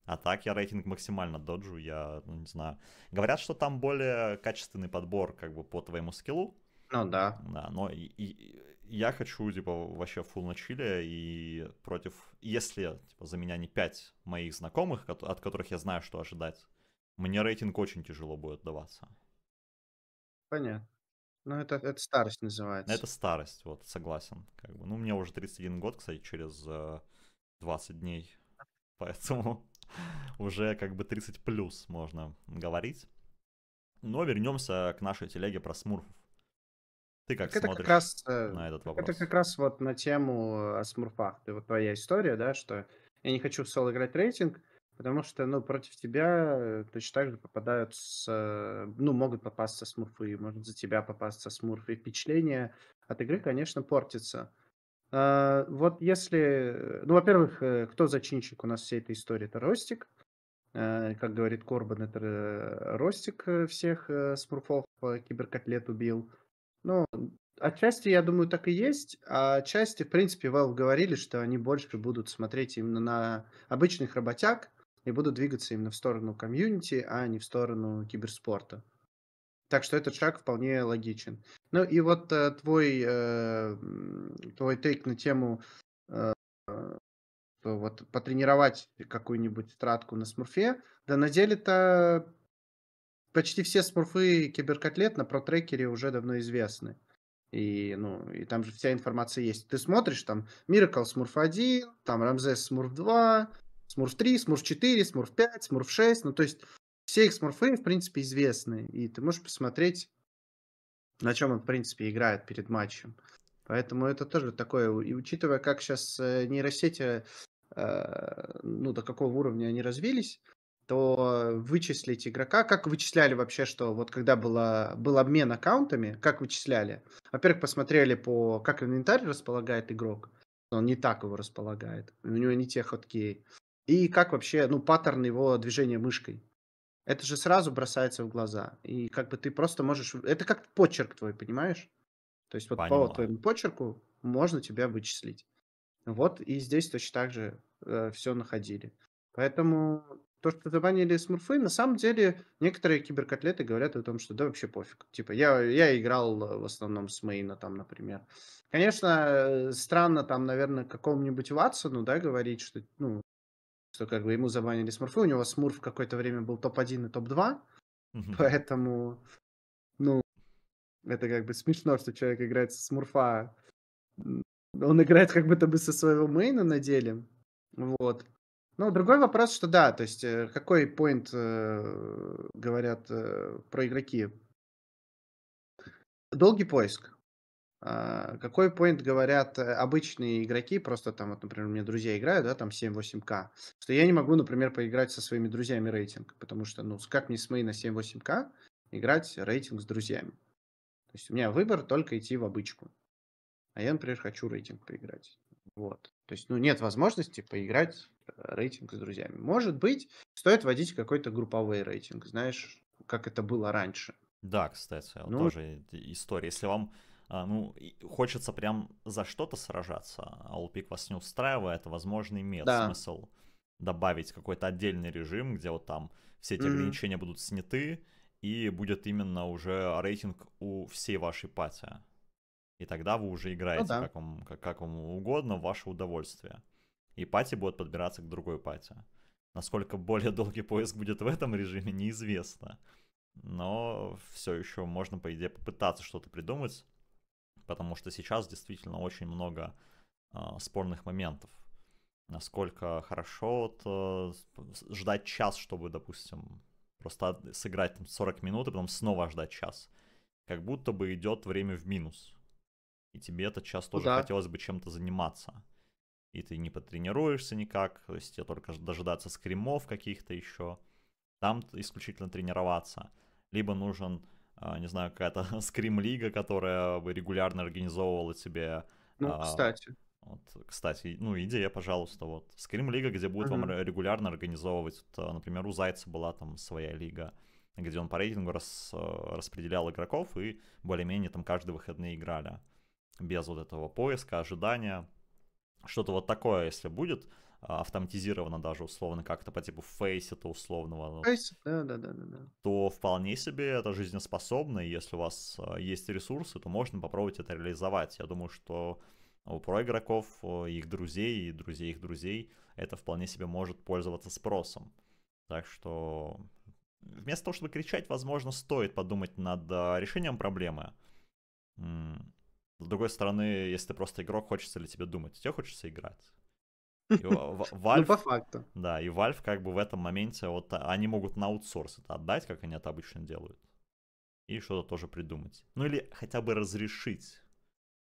A: А так я рейтинг максимально доджу, я ну, не знаю. Говорят, что там более качественный подбор как бы по твоему скиллу. Ну да. Да, но и, и, я хочу типа вообще фул на чиле и против, если типа за меня не 5 моих знакомых, от которых я знаю, что ожидать, мне рейтинг очень тяжело будет даваться. Понятно. Ну, это, это старость называется. Это старость, вот, согласен. Как бы. Ну, мне уже 31 год, кстати, через 20 э, дней. Поэтому уже как бы 30 плюс можно говорить. Но вернемся к нашей телеге про смурфов. Ты как это смотришь как раз, э, на этот вопрос? Это
B: как раз вот на тему э, о смурфах. Ты вот твоя история, да, что я не хочу в соло играть рейтинг, потому что, ну, против тебя э, точно так же попадают с... Ну, могут попасться смурфы, может за тебя попасться смурфы. И впечатление от игры, конечно, портится. А, вот если, ну, во-первых, э, кто зачинщик у нас всей этой истории? Это Ростик. А, как говорит Корбан, это э, Ростик э, всех смурфов киберкотлет убил. Ну, отчасти, я думаю, так и есть, а отчасти, в принципе, Valve говорили, что они больше будут смотреть именно на обычных работяг и будут двигаться именно в сторону комьюнити, а не в сторону киберспорта. Так что этот шаг вполне логичен. Ну и вот э, твой, э, твой тейк на тему, э, вот потренировать какую-нибудь стратку на смурфе, да на деле-то почти все смурфы киберкотлет на протрекере уже давно известны. И, ну, и там же вся информация есть. Ты смотришь, там Miracle Smurf 1, там Ramses Smurf 2, Смурф 3, Смурф 4, Смурф 5, Смурф 6. Ну, то есть все их смурфы, в принципе, известны, и ты можешь посмотреть, на чем он, в принципе, играет перед матчем. Поэтому это тоже такое, и учитывая, как сейчас э, нейросети, э, ну, до какого уровня они развились, то вычислить игрока, как вычисляли вообще, что вот когда было, был обмен аккаунтами, как вычисляли? Во-первых, посмотрели по, как инвентарь располагает игрок, он не так его располагает, у него не те ходки, и как вообще, ну, паттерн его движения мышкой. Это же сразу бросается в глаза. И как бы ты просто можешь... Это как почерк твой, понимаешь? То есть вот Поняла. по твоему почерку можно тебя вычислить. Вот и здесь точно так же э, все находили. Поэтому то, что забанили смурфы, на самом деле некоторые киберкотлеты говорят о том, что да вообще пофиг. Типа я, я играл в основном с мейна там, например. Конечно, э, странно там, наверное, какому-нибудь Ватсону, да, говорить, что ну, что как бы ему забанили смурфы. У него смурф какое-то время был топ-1 и топ-2, mm поэтому, ну, это как бы смешно, что человек играет со смурфа. Он играет как будто бы со своего мейна на деле, вот. Ну, другой вопрос, что да, то есть э, какой поинт э, говорят э, про игроки? Долгий поиск. А, какой point говорят э, обычные игроки, просто там, вот, например, у меня друзья играют, да, там 7-8к, что я не могу, например, поиграть со своими друзьями рейтинг, потому что, ну, как мне с моей на 7-8к играть рейтинг с друзьями? То есть у меня выбор только идти в обычку. А я, например, хочу рейтинг поиграть. Вот. То есть, ну, нет возможности поиграть э, рейтинг с друзьями. Может быть, стоит вводить
A: какой-то групповой рейтинг, знаешь, как это было раньше. Да, кстати, ну, тоже история. Если вам а, ну, хочется прям за что-то сражаться, а Олпик вас не устраивает, возможно, имеет да. смысл добавить какой-то отдельный режим, где вот там все эти mm-hmm. ограничения будут сняты, и будет именно уже рейтинг у всей вашей пати. И тогда вы уже ну играете ну, да. как, вам, как, как вам угодно, в ваше удовольствие. И пати будет подбираться к другой пати. Насколько более долгий поиск будет в этом режиме, неизвестно. Но все еще можно, по идее, попытаться что-то придумать потому что сейчас действительно очень много а, спорных моментов. Насколько хорошо э, ждать час, чтобы, допустим, просто сыграть там, 40 минут и потом снова ждать час. Как будто бы идет время в минус. И тебе этот час тоже да. хотелось бы чем-то заниматься. И ты не потренируешься никак, то есть тебе только дожидаться скримов каких-то еще. Там исключительно тренироваться. Либо нужен а, не знаю, какая-то скрим-лига, которая бы регулярно организовывала себе. Ну, а, кстати. Вот, кстати, ну, идея, пожалуйста, вот. Скрим-лига, где будет uh-huh. вам регулярно организовывать. Вот, а, например, у Зайца была там своя лига, где он по рейтингу рас, распределял игроков, и более-менее там каждые выходные играли. Без вот этого поиска, ожидания. Что-то вот такое, если будет, а, автоматизировано даже условно как-то по типу Face, это условного, Фейс, да, да, да, да, то вполне себе это жизнеспособно, и если у вас а, есть ресурсы, то можно попробовать это реализовать. Я думаю, что у про игроков, их друзей и друзей их друзей это вполне себе может пользоваться спросом. Так что вместо того, чтобы кричать, возможно, стоит подумать над а, решением проблемы. С другой стороны, если ты просто игрок, хочется ли тебе думать? Тебе хочется играть. И, ну, по факту. Да, и Valve как бы в этом моменте, вот а, они могут на аутсорс это отдать, как они это обычно делают. И что-то тоже придумать. Ну или хотя бы разрешить,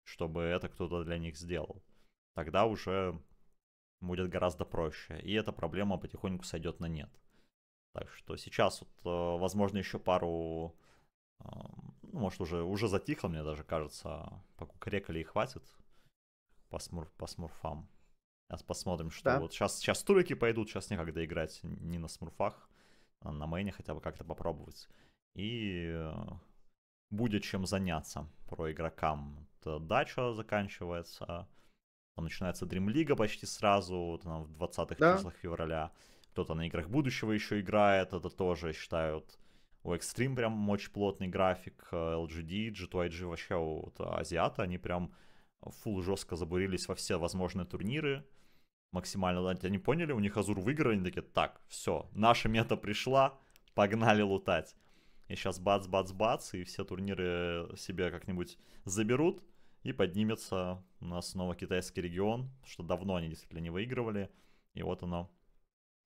A: чтобы это кто-то для них сделал. Тогда уже будет гораздо проще. И эта проблема потихоньку сойдет на нет. Так что сейчас, вот, э, возможно, еще пару... Ну, может, уже, уже затихло, мне даже кажется. Покукрекали и хватит по, смур, по смурфам. Сейчас посмотрим, что да. вот сейчас, сейчас турики пойдут, сейчас некогда играть не на смурфах, а на мейне хотя бы как-то попробовать. И э, будет чем заняться про игрокам. Вот дача заканчивается, начинается Dream League почти сразу, вот она в 20-х да. числах февраля. Кто-то на играх будущего еще играет, это тоже считают. У Extreme прям очень плотный график, LGD, э, G2IG вообще вот азиаты, они прям фул жестко забурились во все возможные турниры максимально. Они поняли, у них Азур выиграл, они такие, так, все, наша мета пришла, погнали лутать. И сейчас бац-бац-бац, и все турниры э, себе как-нибудь заберут, и поднимется у нас снова китайский регион, что давно они действительно не выигрывали. И вот оно,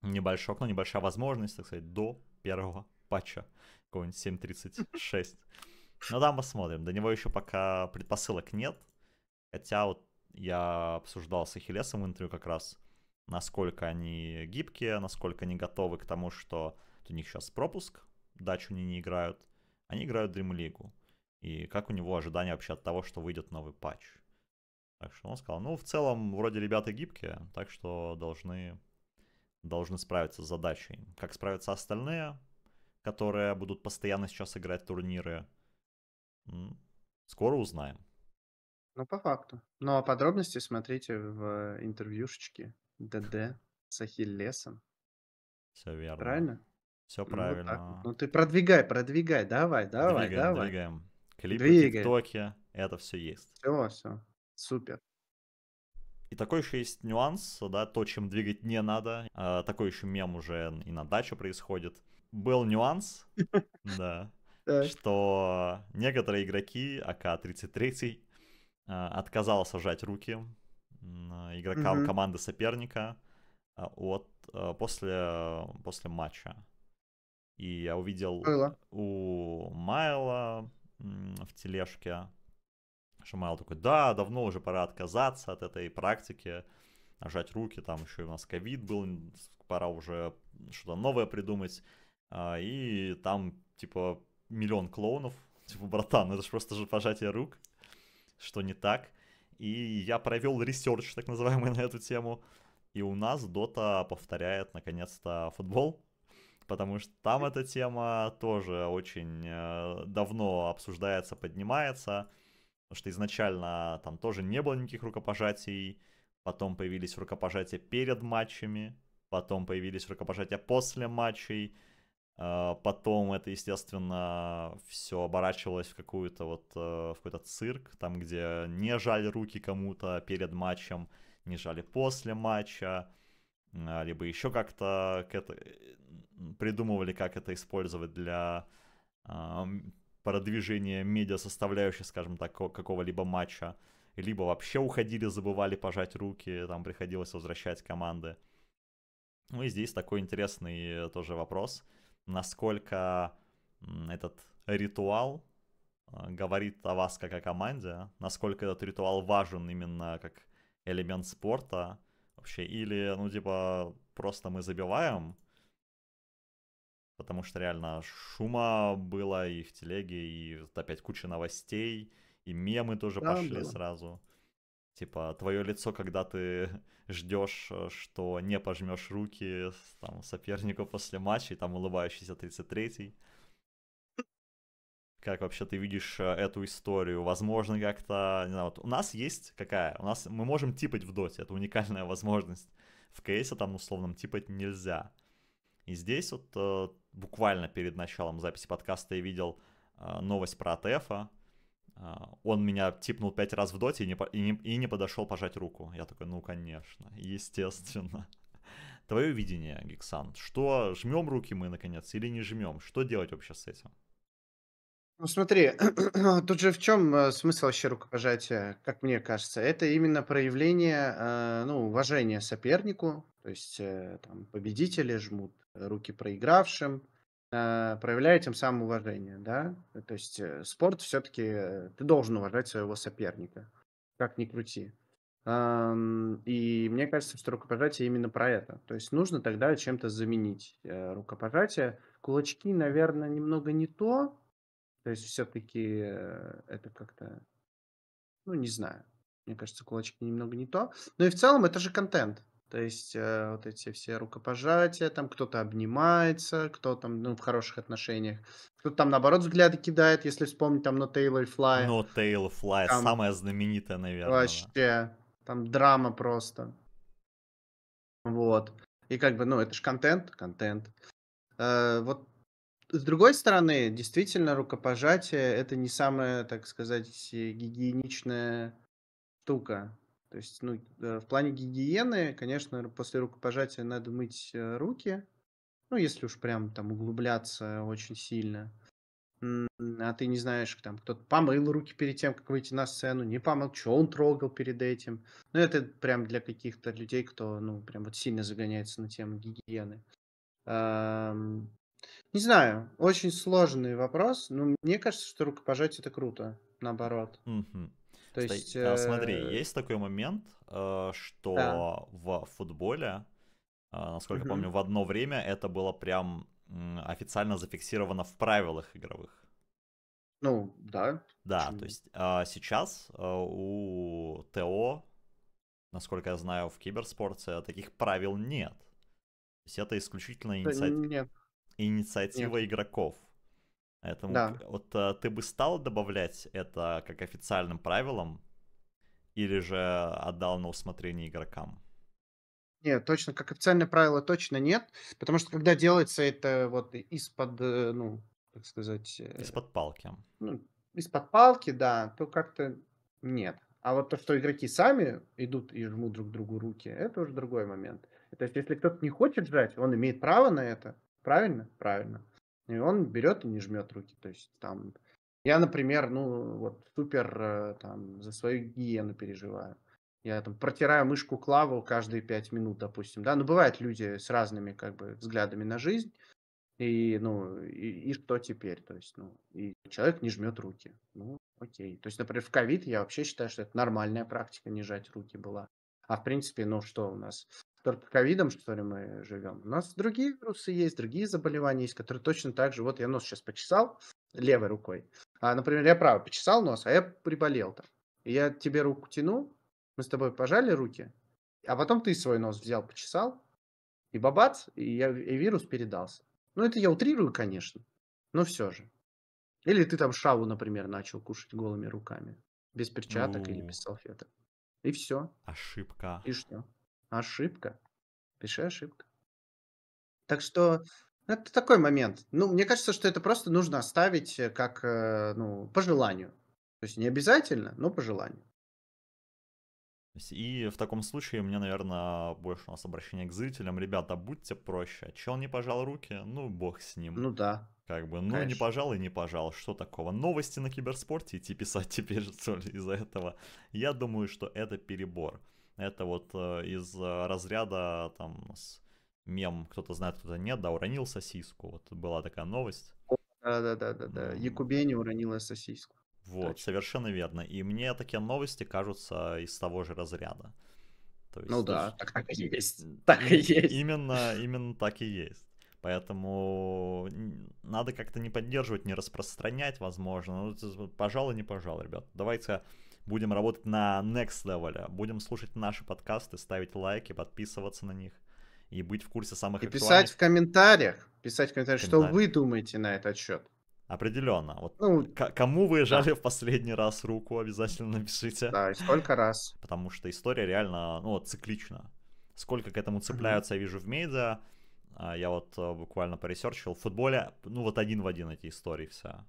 A: небольшое окно, небольшая возможность, так сказать, до первого патча, какого-нибудь 7.36. Но ну, там посмотрим, до него еще пока предпосылок нет, хотя вот я обсуждал с Ахиллесом в интервью как раз, насколько они гибкие, насколько они готовы к тому, что у них сейчас пропуск, дачу они не играют, они играют Dream League. И как у него ожидания вообще от того, что выйдет новый патч. Так что он сказал, ну, в целом, вроде ребята гибкие, так что должны, должны справиться с задачей. Как справятся остальные, которые будут постоянно сейчас играть турниры, скоро узнаем.
B: Ну, по факту. Ну, а подробности смотрите в э, интервьюшечке ДД с Ахиллесом. Все верно. Правильно? Все правильно. Ну, вот ну ты продвигай, продвигай, давай, давай, двигаем, давай.
A: Двигаем. Клипы, двигаем. тиктоки, это все есть.
B: Все, все, супер.
A: И такой еще есть нюанс, да, то, чем двигать не надо. А, такой еще мем уже и на даче происходит. Был нюанс, да, что некоторые игроки АК-33 Э, отказался сжать руки э, игрокам угу. команды соперника э, от, после, после матча. И я увидел Было. у Майла в тележке, что Майл такой, да, давно уже пора отказаться от этой практики, сжать руки, там еще и у нас ковид был, пора уже что-то новое придумать. А, и там, типа, миллион клоунов. Типа, братан, это же просто же пожатие рук что не так. И я провел ресерч, так называемый, на эту тему. И у нас Dota повторяет, наконец-то, футбол. Потому что там эта тема тоже очень э, давно обсуждается, поднимается. Потому что изначально там тоже не было никаких рукопожатий. Потом появились рукопожатия перед матчами. Потом появились рукопожатия после матчей а, потом это, естественно, все оборачивалось в какую-то вот э, в какой-то цирк, там, где не жали руки кому-то перед матчем, не жали после матча, а, либо еще как-то это, э, придумывали, как это использовать для а, продвижения медиа составляющей, скажем так, какого-либо матча, либо вообще уходили, забывали пожать руки, там приходилось возвращать команды. Ну и здесь такой интересный тоже вопрос – насколько этот ритуал э, говорит о вас как о команде, насколько этот ритуал важен именно как элемент спорта вообще, или, ну, типа, просто мы забиваем, потому что реально шума было и в телеге, и опять куча новостей, и мемы тоже да, пошли да. сразу. Типа, твое лицо, когда ты ждешь, э, что не пожмешь руки там, сопернику после матча, и там улыбающийся 33-й. Как вообще ты видишь э, эту историю? Возможно, как-то... Не знаю, вот у нас есть какая? У нас мы можем типать в доте, это уникальная возможность. В кейсе там условном типать нельзя. И здесь вот э, буквально перед началом записи подкаста я видел новость про АТФа, а, он меня типнул пять раз в доте и не, и, не, и не подошел пожать руку. Я такой, ну конечно, естественно. Твое видение, Гексан, что жмем руки мы наконец или не жмем? Что делать вообще с этим?
B: Ну смотри, тут же в чем э, смысл вообще рукопожатия, как мне кажется? Это именно проявление э, ну, уважения сопернику, то есть э, там победители жмут руки проигравшим, Э, проявляя тем самым уважение, да, э, то есть э, спорт все-таки, ты должен уважать своего соперника, как ни крути. И мне кажется, что рукопожатие именно про это. То есть нужно тогда чем-то заменить рукопожатие. Кулачки, наверное, немного не то. То есть все-таки это как-то, ну, не знаю. Мне кажется, кулачки немного не то. Но ну и в целом это же контент. То есть э, вот эти все рукопожатия, там кто-то обнимается, кто там ну, в хороших отношениях, кто-то там наоборот взгляды кидает, если вспомнить там No Tail Fly. No ну,
A: Tail Fly, там, самая знаменитая, наверное.
B: Вообще, там драма просто. Вот. И как бы, ну, это же контент, контент. Э, вот с другой стороны, действительно, рукопожатие это не самая, так сказать, гигиеничная штука. То есть, ну, э, в плане гигиены, конечно, после рукопожатия надо мыть э, руки, ну, если уж прям там углубляться очень сильно. А ты не знаешь, там кто-то помыл руки перед тем, как выйти на сцену, не помыл, что он трогал перед этим. Ну, это прям для каких-то людей, кто, ну, прям вот сильно загоняется на тему гигиены. Не знаю, очень сложный вопрос, но мне кажется, что рукопожатие это круто, наоборот.
A: Mm-hmm. То есть... Стой, а, смотри, э, есть такой момент, э, что да. в футболе, а, насколько угу. помню, в одно время это было прям официально зафиксировано в правилах игровых. Ну, да. Да, Почему? то есть а, сейчас у ТО, насколько я знаю, в киберспорте таких правил нет. То есть это исключительно иници... нет. инициатива нет. игроков. Поэтому да. вот а, ты бы стал добавлять это как официальным правилом или же отдал на усмотрение игрокам?
B: Нет, точно, как официальное правило точно нет, потому что когда делается это вот из-под, э, ну, как сказать... Э, из-под палки. Ну, из-под палки, да, то как-то нет. А вот то, что игроки сами идут и жмут друг другу руки, это уже другой момент. То есть, если кто-то не хочет жать, он имеет право на это. Правильно? Правильно. И он берет и не жмет руки. То есть там я, например, ну вот супер э, там за свою гигиену переживаю. Я там протираю мышку клаву каждые пять минут, допустим, да. Но ну, бывают люди с разными как бы взглядами на жизнь. И, ну, и, и что теперь? То есть, ну, и человек не жмет руки. Ну, окей. То есть, например, в ковид я вообще считаю, что это нормальная практика не жать руки была. А в принципе, ну что у нас? только ковидом, что ли, мы живем. У нас другие вирусы есть, другие заболевания есть, которые точно так же. Вот я нос сейчас почесал левой рукой. А, например, я правый почесал нос, а я приболел там. я тебе руку тяну, мы с тобой пожали руки, а потом ты свой нос взял, почесал, и бабац, и, я, и вирус передался. Ну, это я утрирую, конечно, но все же. Или ты там шаву, например, начал кушать голыми руками, без перчаток ну... или без салфеток. И все.
A: Ошибка.
B: И что? Ошибка. Пиши ошибка. Так что это такой момент. Ну, мне кажется, что это просто нужно оставить э, как, э, ну, по желанию. То есть не обязательно, но по желанию.
A: И в таком случае мне, наверное, больше у нас обращение к зрителям. Ребята, будьте проще. А Чел не пожал руки, ну, бог с ним. Ну да. Как бы, ну, Конечно. не пожал и не пожал. Что такого? Новости на киберспорте идти писать теперь, что ли, из-за этого? Я думаю, что это перебор. Это вот э, из э, разряда там мем, кто-то знает, кто-то нет, да, уронил сосиску. Вот была такая новость. Да, да, да, да, да. Якубени уронила сосиску. Вот, Точно. совершенно верно. И мне такие новости кажутся из того же разряда. То есть, ну да, так, так и есть. Так и есть. Именно, именно так и есть. Поэтому надо как-то не поддерживать, не распространять, возможно. Ну, пожалуй, не пожалуй, ребят. Давайте будем работать на next level, будем слушать наши подкасты, ставить лайки, подписываться на них и быть в курсе самых и актуальных... писать в
B: комментариях,
A: писать в комментариях, в комментариях. что вы думаете на этот счет. Определенно. Вот ну, к- кому вы жали да. в последний раз руку, обязательно напишите. Да, и сколько раз. Потому что история реально, ну, циклична. Сколько к этому цепляются, mm-hmm. я вижу в медиа. А, я вот э, буквально поресерчил. В футболе, ну, вот один в один эти истории вся.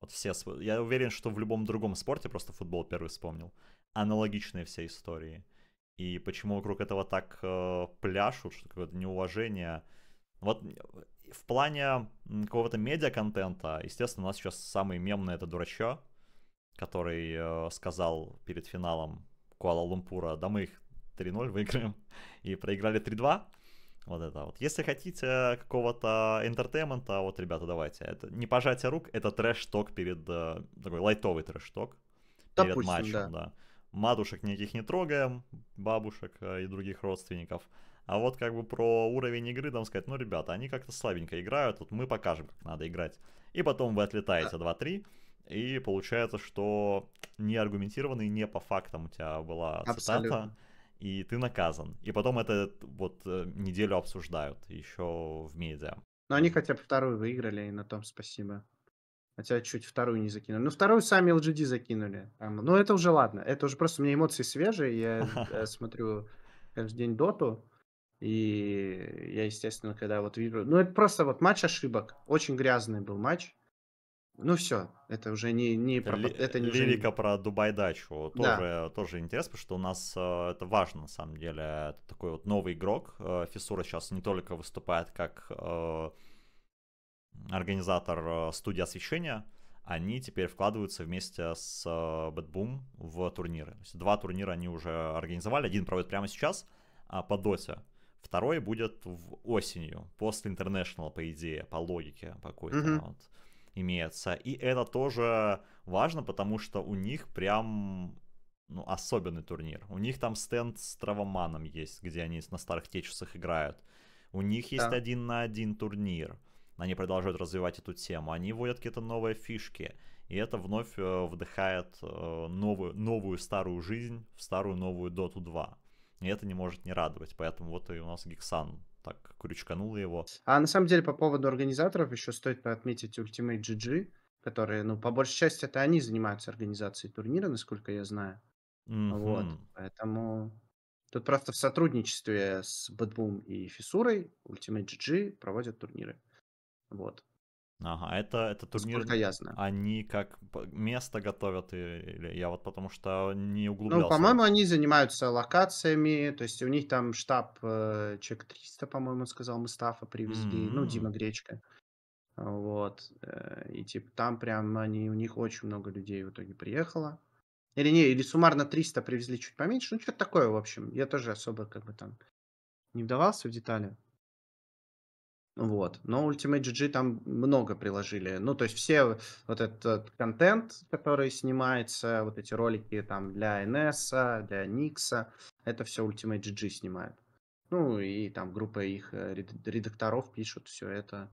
A: Вот все, я уверен, что в любом другом спорте просто футбол первый вспомнил. Аналогичные все истории. И почему вокруг этого так э, пляшут, что какое-то неуважение. Вот в плане какого-то медиа-контента, естественно, у нас сейчас самый мемный это дурачо, который э, сказал перед финалом Куала-Лумпура, да мы их 3-0 выиграем, и проиграли 3-2. Вот это вот. Если хотите э, какого-то интертеймента, вот, ребята, давайте. Это не пожатие рук, это трэш-ток перед... Э, такой лайтовый трэш-ток перед матчем, да. да. Матушек никаких не трогаем, бабушек э, и других родственников. А вот как бы про уровень игры, там сказать, ну, ребята, они как-то слабенько играют, вот мы покажем, как надо играть. И потом вы отлетаете 2-3, а. и получается, что не аргументированный, не по фактам у тебя была цитата. Абсолютно и ты наказан. И потом это вот э, неделю обсуждают еще в медиа. Но они хотя бы
B: вторую выиграли, и на том спасибо. Хотя чуть вторую не закинули. Ну, вторую сами LGD закинули. Ну, это уже ладно. Это уже просто у меня эмоции свежие. Я э, смотрю каждый день доту. И я, естественно, когда вот вижу... Ну, это просто вот матч ошибок. Очень грязный был матч. Ну все, это уже не, не про... Ли, это не лирика
A: уже... про дачу тоже, да. тоже интересно, потому что у нас э, это важно, на самом деле. Это такой вот новый игрок. Э, Фисура сейчас не только выступает как э, организатор э, студии освещения, они теперь вкладываются вместе с Бэтбум в турниры. То есть два турнира они уже организовали. Один проводят прямо сейчас а по Доте. Второй будет в осенью, после Интернешнала по идее, по логике какой-то. Mm-hmm. Вот имеется. И это тоже важно, потому что у них прям ну, особенный турнир. У них там стенд с Травоманом есть, где они на старых течесах играют. У них есть да. один на один турнир. Они продолжают развивать эту тему. Они вводят какие-то новые фишки. И это вновь э, вдыхает э, новую, новую старую жизнь в старую новую доту 2. И это не может не радовать. Поэтому вот и у нас Гексан так крючканул его.
B: А на самом деле по поводу организаторов еще стоит отметить Ultimate GG, которые, ну, по большей части это они занимаются организацией турнира, насколько я знаю.
A: Mm-hmm. Вот,
B: поэтому тут просто в сотрудничестве с Бэтбум и Фисурой Ultimate GG проводят турниры.
A: Вот. Ага, это, это турнир, Сколько я знаю. они как место готовят, или я вот потому что не ну, углублялся. Ну, по-моему,
B: они занимаются локациями, то есть у них там штаб э, человек 300, по-моему, сказал Мустафа, привезли, mm-hmm. ну, Дима Гречка. Вот, э, и типа там прям они, у них очень много людей в итоге приехало. Или не, или суммарно 300 привезли чуть поменьше, ну, что-то такое, в общем. Я тоже особо как бы там не вдавался в детали. Вот. Но Ultimate GG там много приложили. Ну, то есть все вот этот контент, который снимается, вот эти ролики там для NS, для Nix, это все Ultimate GG снимает. Ну, и там группа их э, редакторов пишут все это.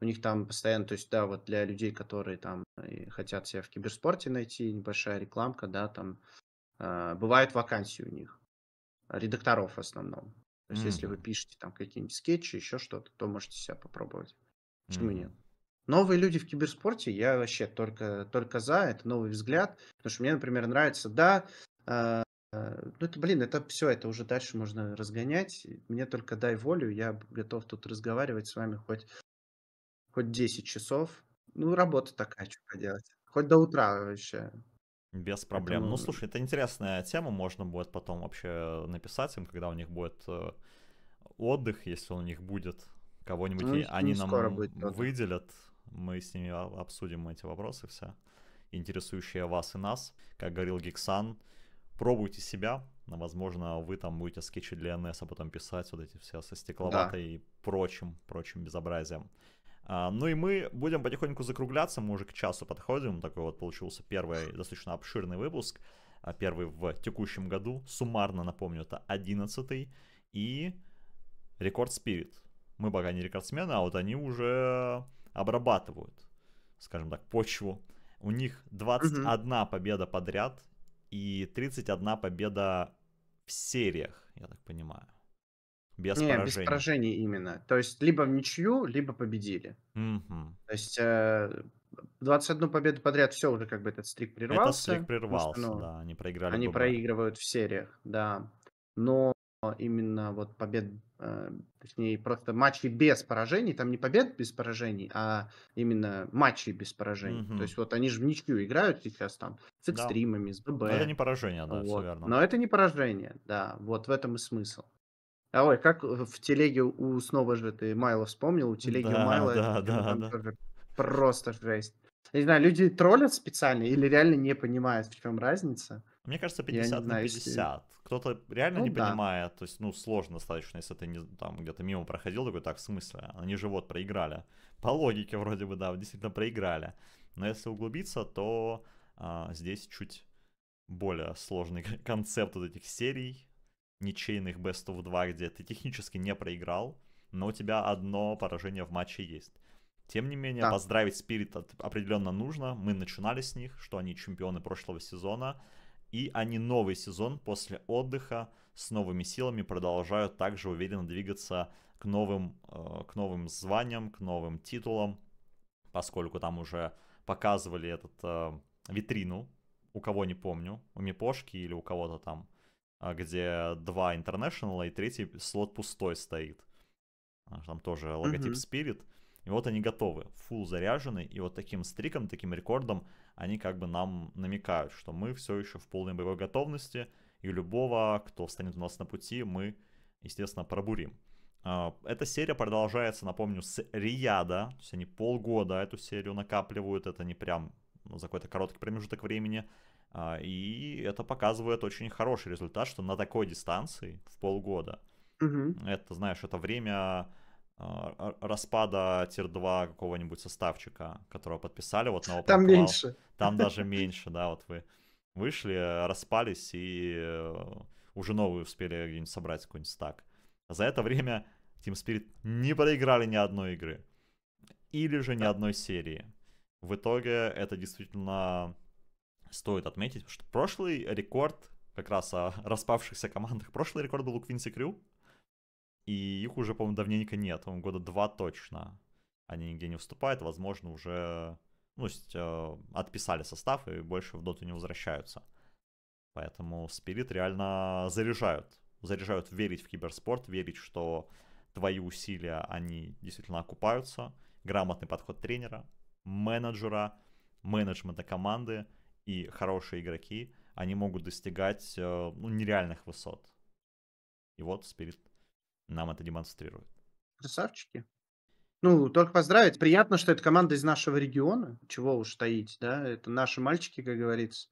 B: У них там постоянно, то есть, да, вот для людей, которые там э, хотят себя в киберспорте найти, небольшая рекламка, да, там э, бывает вакансии у них. Редакторов в основном. То есть, mm если вы пишете там какие-нибудь скетчи, еще что-то, то можете себя попробовать. Почему mm нет? Новые люди в киберспорте, я вообще только, только за, это новый взгляд. Потому что мне, например, нравится, да, э, э, ну это, блин, это все, это уже дальше можно разгонять. Мне только дай волю, я готов тут разговаривать с вами хоть, хоть 10 часов. Ну, работа такая, что поделать. Хоть до утра вообще.
A: Без проблем. Поэтому... Ну, слушай, это интересная тема, можно будет потом вообще написать им, когда у них будет э, отдых, если он у них будет кого-нибудь, ну, они нам будет, выделят, мы с ними обсудим эти вопросы все, интересующие вас и нас. Как говорил Гиксан, пробуйте себя, возможно, вы там будете скетчить для НС, а потом писать вот эти все со стекловатой да. и прочим, прочим безобразием. А, ну и мы будем потихоньку закругляться, мы уже к часу подходим, такой вот получился первый достаточно обширный выпуск, а, первый в текущем году, суммарно, напомню, это 11 и Рекорд Спирит. Мы пока не рекордсмены, а вот они уже обрабатывают, скажем так, почву. У них 21 mm-hmm. победа подряд и 31 победа в сериях, я так понимаю.
B: Без не, поражений. без
A: поражений именно. То
B: есть либо в ничью, либо победили.
A: Угу.
B: То есть э, 21 победу подряд, все уже как бы этот стрик прервался. Этот стрик прервался, что, ну, да, они проиграли. Они бумагу. проигрывают в сериях, да. Но именно вот побед, э, точнее просто матчи без поражений, там не побед без поражений, а именно матчи без поражений. Угу. То есть вот они же в ничью играют сейчас там с экстримами,
A: да. с ББ. Но это не поражение, да, вот. все верно.
B: Но это не поражение, да, вот в этом и смысл. А ой, как э, в телеге у снова же ты Майла вспомнил, у телеги да, у Майла да, да, да. Тоже просто жесть. Я не знаю, люди троллят специально или реально не понимают, в чем разница. Мне кажется, 50 знаю, на 50. Если...
A: Кто-то реально ну, не да. понимает, то есть, ну, сложно достаточно, если ты не, там где-то мимо проходил, такой, так, в смысле, они же вот проиграли. По логике вроде бы, да, действительно проиграли. Но если углубиться, то а, здесь чуть более сложный концепт вот этих серий, ничейных Best of 2, где ты технически не проиграл, но у тебя одно поражение в матче есть. Тем не менее, да. поздравить Спирит определенно нужно. Мы начинали с них, что они чемпионы прошлого сезона. И они новый сезон после отдыха с новыми силами продолжают также уверенно двигаться к новым, э, к новым званиям, к новым титулам, поскольку там уже показывали этот э, витрину, у кого не помню, у Мипошки или у кого-то там а, где два International и третий слот пустой стоит. Там тоже логотип mm-hmm. Spirit. И вот они готовы, full заряжены, и вот таким стриком, таким рекордом они как бы нам намекают, что мы все еще в полной боевой готовности, и любого, кто встанет у нас на пути, мы, естественно, пробурим. А, эта серия продолжается, напомню, с Рияда, то есть они полгода эту серию накапливают, это не прям ну, за какой-то короткий промежуток времени. А, и это показывает очень хороший результат, что на такой дистанции в полгода, угу. это, знаешь, это время а, распада тир-2 какого-нибудь составчика, которого подписали вот на Open Там меньше. Там даже меньше, да, вот вы вышли, распались и э, уже новые успели где-нибудь собрать какой-нибудь стак. А за это время Team Spirit не проиграли ни одной игры. Или же ни одной серии. В итоге это действительно стоит отметить, что прошлый рекорд как раз о распавшихся командах. Прошлый рекорд был у Квинси Крю, и их уже, по-моему, давненько нет, по года два точно. Они нигде не вступают, возможно, уже ну, есть э, отписали состав и больше в доту не возвращаются. Поэтому спирит реально заряжают. Заряжают верить в киберспорт, верить, что твои усилия, они действительно окупаются. Грамотный подход тренера, менеджера, менеджмента команды — и хорошие игроки, они могут достигать э, ну, нереальных высот. И вот Спирит нам это демонстрирует. Красавчики. Ну, только поздравить. Приятно,
B: что это команда из нашего региона. Чего уж таить, да? Это наши мальчики, как говорится.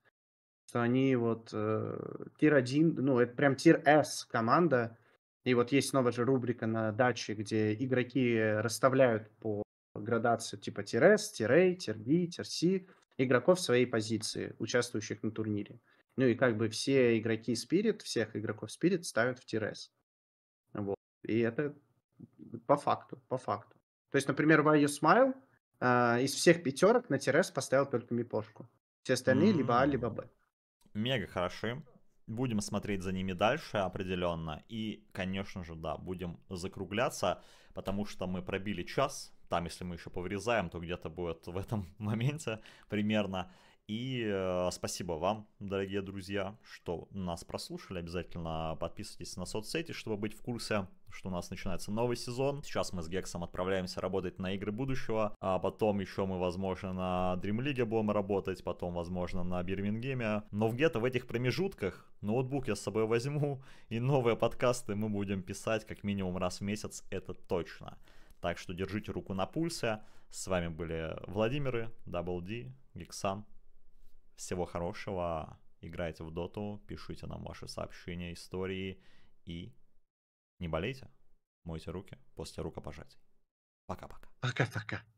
B: Что они вот э, тир-1, ну, это прям тир-С команда. И вот есть новая же рубрика на даче, где игроки расставляют по градации типа тир-С, тир-А, тир-Б, тир-С игроков своей позиции, участвующих на турнире. Ну и как бы все игроки Spirit, всех игроков Spirit ставят в Тирес. Вот. И это по факту, по факту. То есть, например, Why You Smile э, из всех пятерок на Тирес поставил только Мипошку. Все остальные mm-hmm. либо А, либо Б.
A: Мега хороши. Будем смотреть за ними дальше определенно. И, конечно же, да, будем закругляться, потому что мы пробили час. Там, если мы еще поврезаем, то где-то будет в этом моменте примерно. И э, спасибо вам, дорогие друзья, что нас прослушали. Обязательно подписывайтесь на соцсети, чтобы быть в курсе, что у нас начинается новый сезон. Сейчас мы с Гексом отправляемся работать на игры будущего, а потом еще мы, возможно, на Dream League будем работать, потом, возможно, на Бирмингеме. Но где-то в этих промежутках ноутбук я с собой возьму, и новые подкасты мы будем писать как минимум раз в месяц, это точно. Так что держите руку на пульсе. С вами были Владимиры, Double D, Гексан. Всего хорошего. Играйте в доту, пишите нам ваши сообщения, истории и не болейте. Мойте руки после рукопожатий. Пока-пока. Пока-пока.